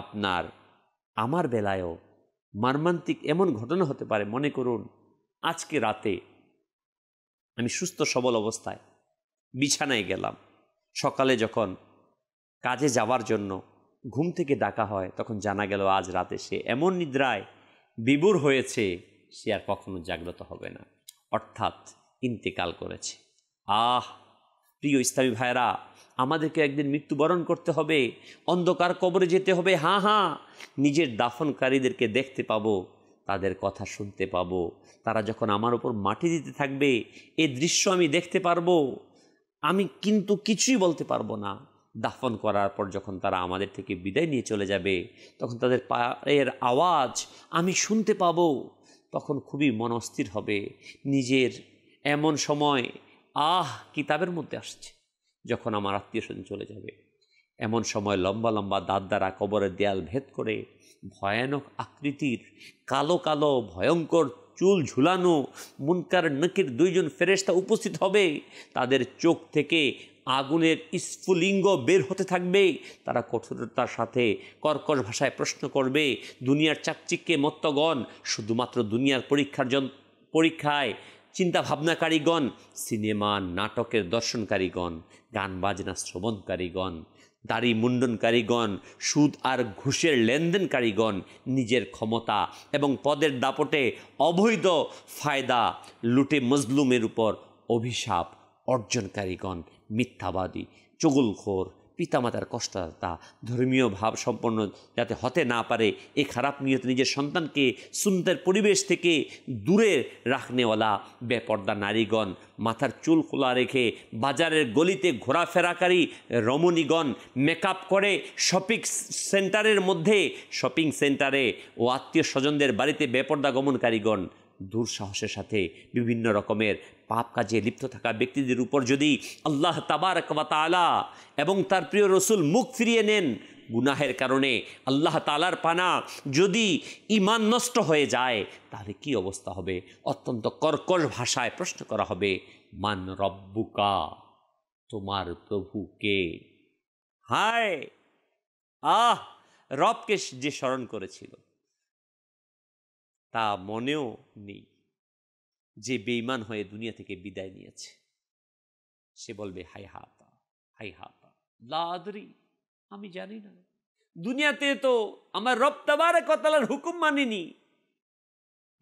আপনার আমার বেলায়ও মর্মান্তিক এমন ঘটনা হতে পারে মনে করুন আজকে রাতে আমি সুস্থ সবল অবস্থায় বিছানায় গেলাম সকালে যখন কাজে যাওয়ার জন্য ঘুম থেকে ডাকা হয় তখন জানা গেল আজ রাতে সে এমন নিদ্রায় বিবুর হয়েছে সে আর কখনো জাগ্রত হবে না অর্থাৎ ইন্তেকাল করেছে আহ প্রিয় ইসলামী ভাইরা আমাদেরকে একদিন মৃত্যুবরণ করতে হবে অন্ধকার কবরে যেতে হবে হাঁ হাঁ নিজের দাফনকারীদেরকে দেখতে পাবো তাদের কথা শুনতে পাবো তারা যখন আমার উপর মাটি দিতে থাকবে এ দৃশ্য আমি দেখতে পারবো আমি কিন্তু কিছুই বলতে পারবো না দাফন করার পর যখন তারা আমাদের থেকে বিদায় নিয়ে চলে যাবে তখন তাদের পায়ের আওয়াজ আমি শুনতে পাবো তখন খুবই মনস্থির হবে নিজের এমন সময় আহ কিতাবের মধ্যে আসছে যখন আমার আত্মীয় স্বজন চলে যাবে এমন সময় লম্বা লম্বা দাঁত দ্বারা কবরের দেয়াল ভেদ করে ভয়ানক আকৃতির কালো কালো ভয়ঙ্কর চুল ঝুলানো মুনকার নকির দুইজন ফেরেস্তা উপস্থিত হবে তাদের চোখ থেকে আগুনের স্ফুলিঙ্গ বের হতে থাকবে তারা কঠোরতার সাথে কর্কশ ভাষায় প্রশ্ন করবে দুনিয়ার চাকচিক্যে মত্তগণ শুধুমাত্র দুনিয়ার পরীক্ষার জন পরীক্ষায় চিন্তা ভাবনাকারীগণ সিনেমা নাটকের দর্শনকারীগণ গান বাজনা শ্রবণকারীগণ দাড়ি মুন্ডনকারীগণ সুদ আর ঘুষের লেনদেনকারীগণ নিজের ক্ষমতা এবং পদের দাপটে অবৈধ ফায়দা লুটে মজলুমের উপর অভিশাপ অর্জনকারীগণ মিথ্যাবাদী চগুলখোর পিতামাতার কষ্টদাতা ধর্মীয় ভাব সম্পন্ন যাতে হতে না পারে এই খারাপ নিয়ত নিজের সন্তানকে সুন্দর পরিবেশ থেকে দূরে রাখনেওয়ালা বেপর্দা নারীগণ মাথার চুল খোলা রেখে বাজারের গলিতে ঘোরাফেরাকারী রমণীগণ মেকআপ করে শপিং সেন্টারের মধ্যে শপিং সেন্টারে ও আত্মীয় স্বজনদের বাড়িতে বেপর্দা গমনকারীগণ দুঃসাহসের সাথে বিভিন্ন রকমের পাপ কাজে লিপ্ত থাকা ব্যক্তিদের উপর যদি আল্লাহ তাবার কবাতালা এবং তার প্রিয় রসুল মুখ ফিরিয়ে নেন গুনাহের কারণে আল্লাহ তালার পানা যদি ইমান নষ্ট হয়ে যায় তাহলে কি অবস্থা হবে অত্যন্ত কর্কশ ভাষায় প্রশ্ন করা হবে মান রব্বুকা তোমার প্রভুকে হায় আহ রবকে যে স্মরণ করেছিল তা মনেও নেই যে বেইমান হয়ে দুনিয়া থেকে বিদায় নিয়েছে সে বলবে হাই হাতা হাই হাতা লাদরি আমি জানি না দুনিয়াতে তো আমার রপ্তাবার কতালার হুকুম মানিনি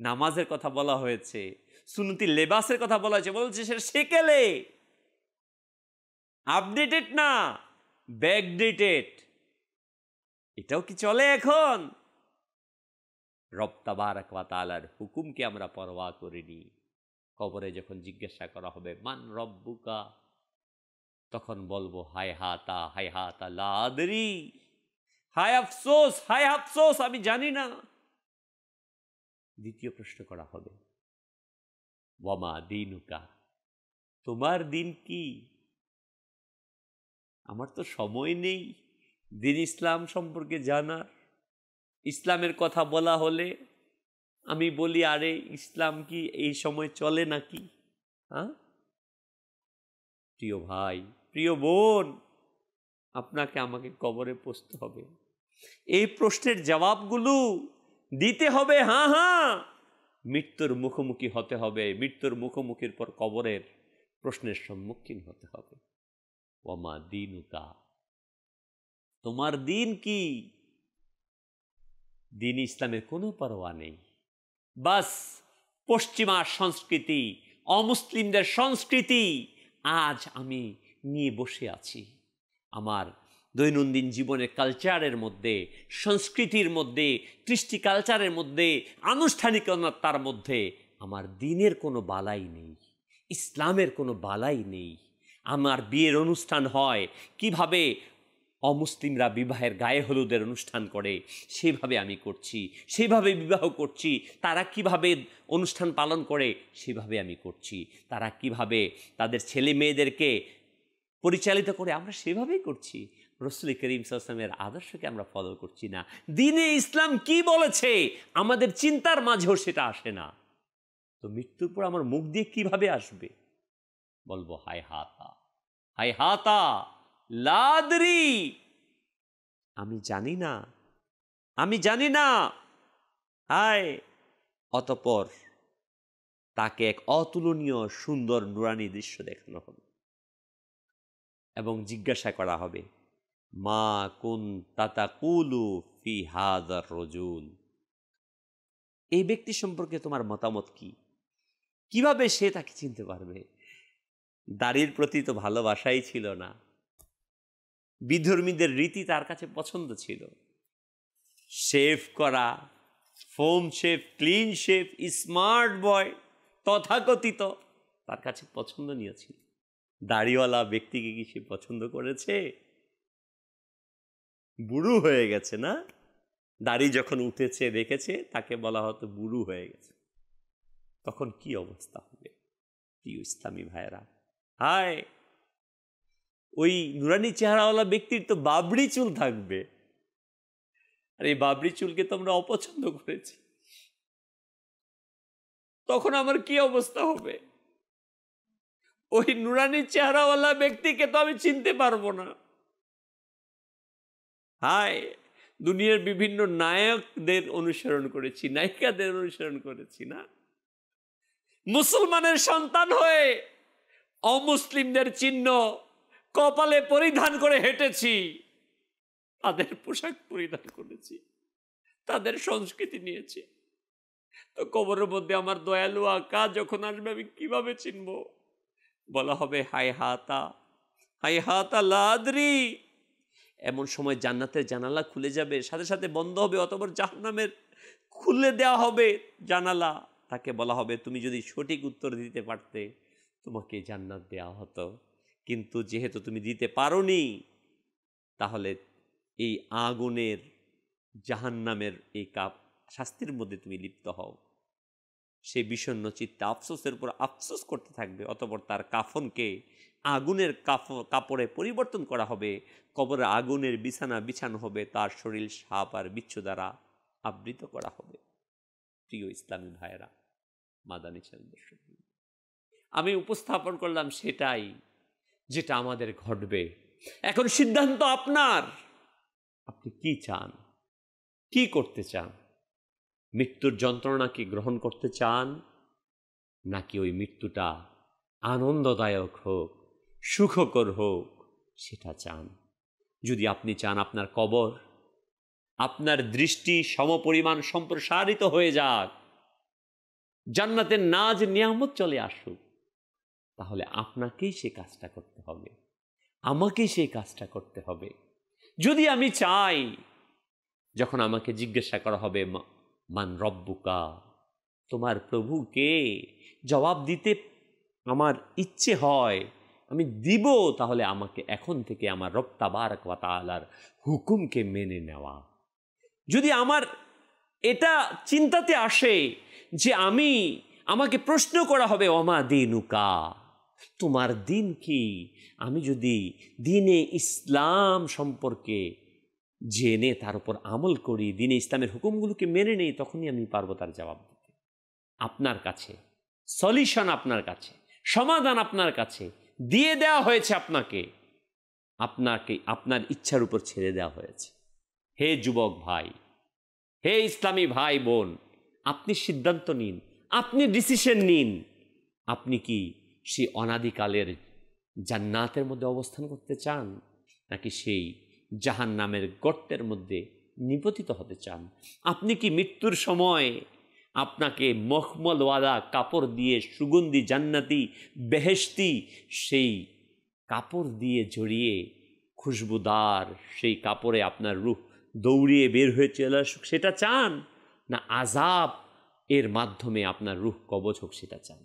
নামাজের কথা বলা হয়েছে সুনতি লেবাসের কথা বলা হয়েছে বলছে সে সেকেলে আপডেটেড না ব্যাকডেটেড এটাও কি চলে এখন রপ্তাবার তালার হুকুমকে আমরা পরোয়া করিনি কবরে যখন জিজ্ঞাসা করা হবে মান রব্বুকা তখন বলবো হায় হাতা হায় হাতা লাদরি হায় আফসোস হায় আফসোস আমি জানি না দ্বিতীয় প্রশ্ন করা হবে বমা দিনুকা তোমার দিন কি আমার তো সময় নেই দিন ইসলাম সম্পর্কে জানার ইসলামের কথা বলা হলে আমি বলি আরে ইসলাম কি এই সময় চলে নাকি হ্যাঁ প্রিয় ভাই প্রিয় বোন আপনাকে আমাকে কবরে পৌঁছতে হবে এই প্রশ্নের জবাবগুলো দিতে হবে হ্যাঁ হ্যাঁ মৃত্যুর মুখোমুখি হতে হবে মৃত্যুর মুখোমুখির পর কবরের প্রশ্নের সম্মুখীন হতে হবে ওমা দিন তা তোমার দিন কি দিন ইসলামের কোনো পরোয়া নেই বাস পশ্চিমা সংস্কৃতি অমুসলিমদের সংস্কৃতি আজ আমি নিয়ে বসে আছি আমার দৈনন্দিন জীবনের কালচারের মধ্যে সংস্কৃতির মধ্যে কৃষ্টি কালচারের মধ্যে আনুষ্ঠানিকতার মধ্যে আমার দিনের কোনো বালাই নেই ইসলামের কোনো বালাই নেই আমার বিয়ের অনুষ্ঠান হয় কিভাবে অমুসলিমরা বিবাহের গায়ে হলুদের অনুষ্ঠান করে সেভাবে আমি করছি সেভাবে বিবাহ করছি তারা কিভাবে অনুষ্ঠান পালন করে সেভাবে আমি করছি তারা কিভাবে তাদের ছেলে মেয়েদেরকে পরিচালিত করে আমরা সেভাবেই করছি রসুল করিম সালামের আদর্শকে আমরা ফলো করছি না দিনে ইসলাম কি বলেছে আমাদের চিন্তার মাঝেও সেটা আসে না তো মৃত্যুর পর আমার মুখ দিয়ে কিভাবে আসবে বলবো হায় হাতা হায় হাতা লাদরি আমি জানি না আমি জানি না আয় অতপর তাকে এক অতুলনীয় সুন্দর নুরানি দৃশ্য দেখানো হবে এবং জিজ্ঞাসা করা হবে মা কুন তাতা কুলু ফি হাজার রজুল এই ব্যক্তি সম্পর্কে তোমার মতামত কি কিভাবে সে তাকে চিনতে পারবে দাড়ির প্রতি তো ভালোবাসাই ছিল না বিধর্মীদের রীতি তার কাছে পছন্দ ছিল শেভ করা foam shave clean shave smart boy তথাকথিত তার কাছে পছন্দ ছিল দাড়িওয়ালা ব্যক্তিকে কি সে পছন্দ করেছে বুড়ু হয়ে গেছে না দাড়ি যখন উঠেছে দেখেছে তাকে বলা হতো বুড়ু হয়ে গেছে তখন কি অবস্থা হবে প্রিয় ইসলামী ভাইয়েরা হায় ওই নুরানি চেহারাওয়ালা ব্যক্তির তো বাবরি চুল থাকবে আর এই বাবরি চুলকে তো আমরা অপছন্দ করেছি তখন আমার কি অবস্থা হবে ওই নুরানি চেহারাওয়ালা ব্যক্তিকে তো আমি চিনতে পারবো না হায় দুনিয়ার বিভিন্ন নায়কদের অনুসরণ করেছি নায়িকাদের অনুসরণ করেছি না মুসলমানের সন্তান হয়ে অমুসলিমদের চিহ্ন কপালে পরিধান করে হেঁটেছি তাদের পোশাক পরিধান করেছি তাদের সংস্কৃতি নিয়েছি তো কবরের মধ্যে আমার দয়ালু আঁকা যখন আসবে আমি কীভাবে চিনব বলা হবে হাই হাতা হাই হাতা লাদ্রি এমন সময় জান্নাতের জানালা খুলে যাবে সাথে সাথে বন্ধ হবে অতবার জাহান্নামের খুলে দেওয়া হবে জানালা তাকে বলা হবে তুমি যদি সঠিক উত্তর দিতে পারতে তোমাকে জান্নাত দেওয়া হতো কিন্তু যেহেতু তুমি দিতে নি তাহলে এই আগুনের জাহান্নামের এই কাপ শাস্তির মধ্যে তুমি লিপ্ত হও সে বিষণ্ন চিত্তে আফসোসের উপর আফসোস করতে থাকবে অতপর তার কাফনকে আগুনের কাফ কাপড়ে পরিবর্তন করা হবে কবর আগুনের বিছানা বিছানো হবে তার শরীর সাপ আর বিচ্ছু দ্বারা আবৃত করা হবে প্রিয় ইসলামী ভাইয়েরা মাদানী সাহেব আমি উপস্থাপন করলাম সেটাই যেটা আমাদের ঘটবে এখন সিদ্ধান্ত আপনার আপনি কি চান কি করতে চান মৃত্যুর যন্ত্রণা কি গ্রহণ করতে চান নাকি ওই মৃত্যুটা আনন্দদায়ক হোক সুখকর হোক সেটা চান যদি আপনি চান আপনার কবর আপনার দৃষ্টি সমপরিমাণ সম্প্রসারিত হয়ে যাক জান্নাতের নাজ নিয়ামত চলে আসুক তাহলে আপনাকেই সে কাজটা করতে হবে আমাকেই সে কাজটা করতে হবে যদি আমি চাই যখন আমাকে জিজ্ঞাসা করা হবে মান রব্বুকা তোমার প্রভুকে জবাব দিতে আমার ইচ্ছে হয় আমি দিব তাহলে আমাকে এখন থেকে আমার রপ্তাবার কাতালার হুকুমকে মেনে নেওয়া যদি আমার এটা চিন্তাতে আসে যে আমি আমাকে প্রশ্ন করা হবে অমা দিনুকা তোমার দিন কি আমি যদি দিনে ইসলাম সম্পর্কে জেনে তার উপর আমল করি দিনে ইসলামের হুকুমগুলোকে মেনে নেই তখনই আমি পারবো তার জবাব দিতে আপনার কাছে সলিউশন আপনার কাছে সমাধান আপনার কাছে দিয়ে দেওয়া হয়েছে আপনাকে আপনাকে আপনার ইচ্ছার উপর ছেড়ে দেওয়া হয়েছে হে যুবক ভাই হে ইসলামী ভাই বোন আপনি সিদ্ধান্ত নিন আপনি ডিসিশন নিন আপনি কি সে অনাদিকালের জান্নাতের মধ্যে অবস্থান করতে চান নাকি সেই জাহান নামের গর্তের মধ্যে নিপতিত হতে চান আপনি কি মৃত্যুর সময় আপনাকে মখমলওয়ালা কাপড় দিয়ে সুগন্ধি জান্নাতি বেহেস্তি সেই কাপড় দিয়ে জড়িয়ে খুশবুদার সেই কাপড়ে আপনার রূপ দৌড়িয়ে বের হয়ে চলে আসুক সেটা চান না আজাব এর মাধ্যমে আপনার রূপ কবচ হোক সেটা চান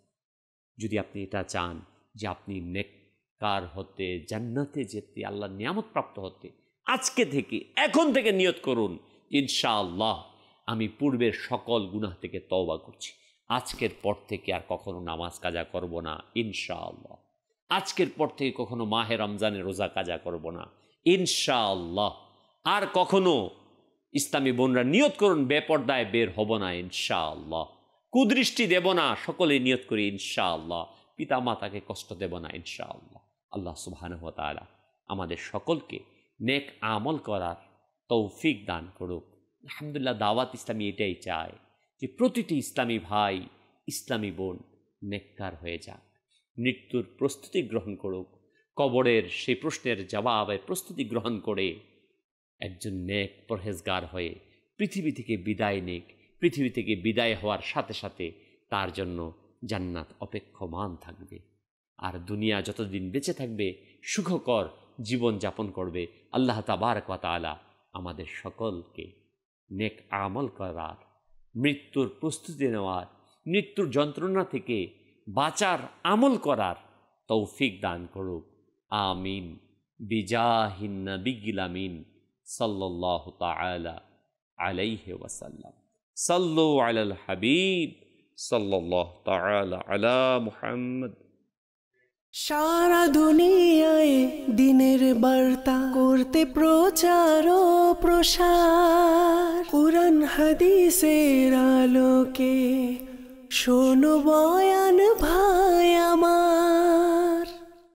যদি আপনি এটা চান যে আপনি নেককার হতে জান্নাতে যেতে আল্লাহ নিয়ামত প্রাপ্ত হতে আজকে থেকে এখন থেকে নিয়ত করুন ইনশাআল্লাহ আমি পূর্বের সকল গুনাহ থেকে তওবা করছি আজকের পর থেকে আর কখনো নামাজ কাজা করব না ইনশাআল্লাহ আজকের পর থেকে কখনো মাহে রমজানে রোজা কাজা করব না ইনশাআল্লাহ আর কখনো ইসলামী বোনরা নিয়ত করুন বেপর্দায় বের হব না ইনশাআল্লাহ কুদৃষ্টি দেব না সকলে নিয়ত করি ইনশাআল্লাহ পিতা মাতাকে কষ্ট দেব না ইনশাআল্লাহ আল্লাহ সুবাহান হতালা আমাদের সকলকে নেক আমল করার তৌফিক দান করুক আলহামদুলিল্লাহ দাওয়াত ইসলামী এটাই চায় যে প্রতিটি ইসলামী ভাই ইসলামী বোন নেককার হয়ে যাক মৃত্যুর প্রস্তুতি গ্রহণ করুক কবরের সেই প্রশ্নের জবাবের প্রস্তুতি গ্রহণ করে একজন নেক পরহেজগার হয়ে পৃথিবী থেকে বিদায় নেক পৃথিবী থেকে বিদায় হওয়ার সাথে সাথে তার জন্য জান্নাত অপেক্ষমান থাকবে আর দুনিয়া যতদিন বেঁচে থাকবে সুখকর জীবন যাপন করবে আল্লাহ তাবারকালা আমাদের সকলকে নেক আমল করার মৃত্যুর প্রস্তুতি নেওয়ার মৃত্যুর যন্ত্রণা থেকে বাঁচার আমল করার তৌফিক দান করুক আমিন বিজাহিন বিগিলামিন সাল্লাহ তালা আলাইহে ওয়াসাল্লাম সাল্লু আলাল হাবিব সাল্লাহ তালা আলা মুহাম্মদ সারা দুনিয়ায় দিনের বার্তা করতে প্রচার ও প্রসার কোরআন হাদিসের আলোকে শোনো বয়ান ভাই আমার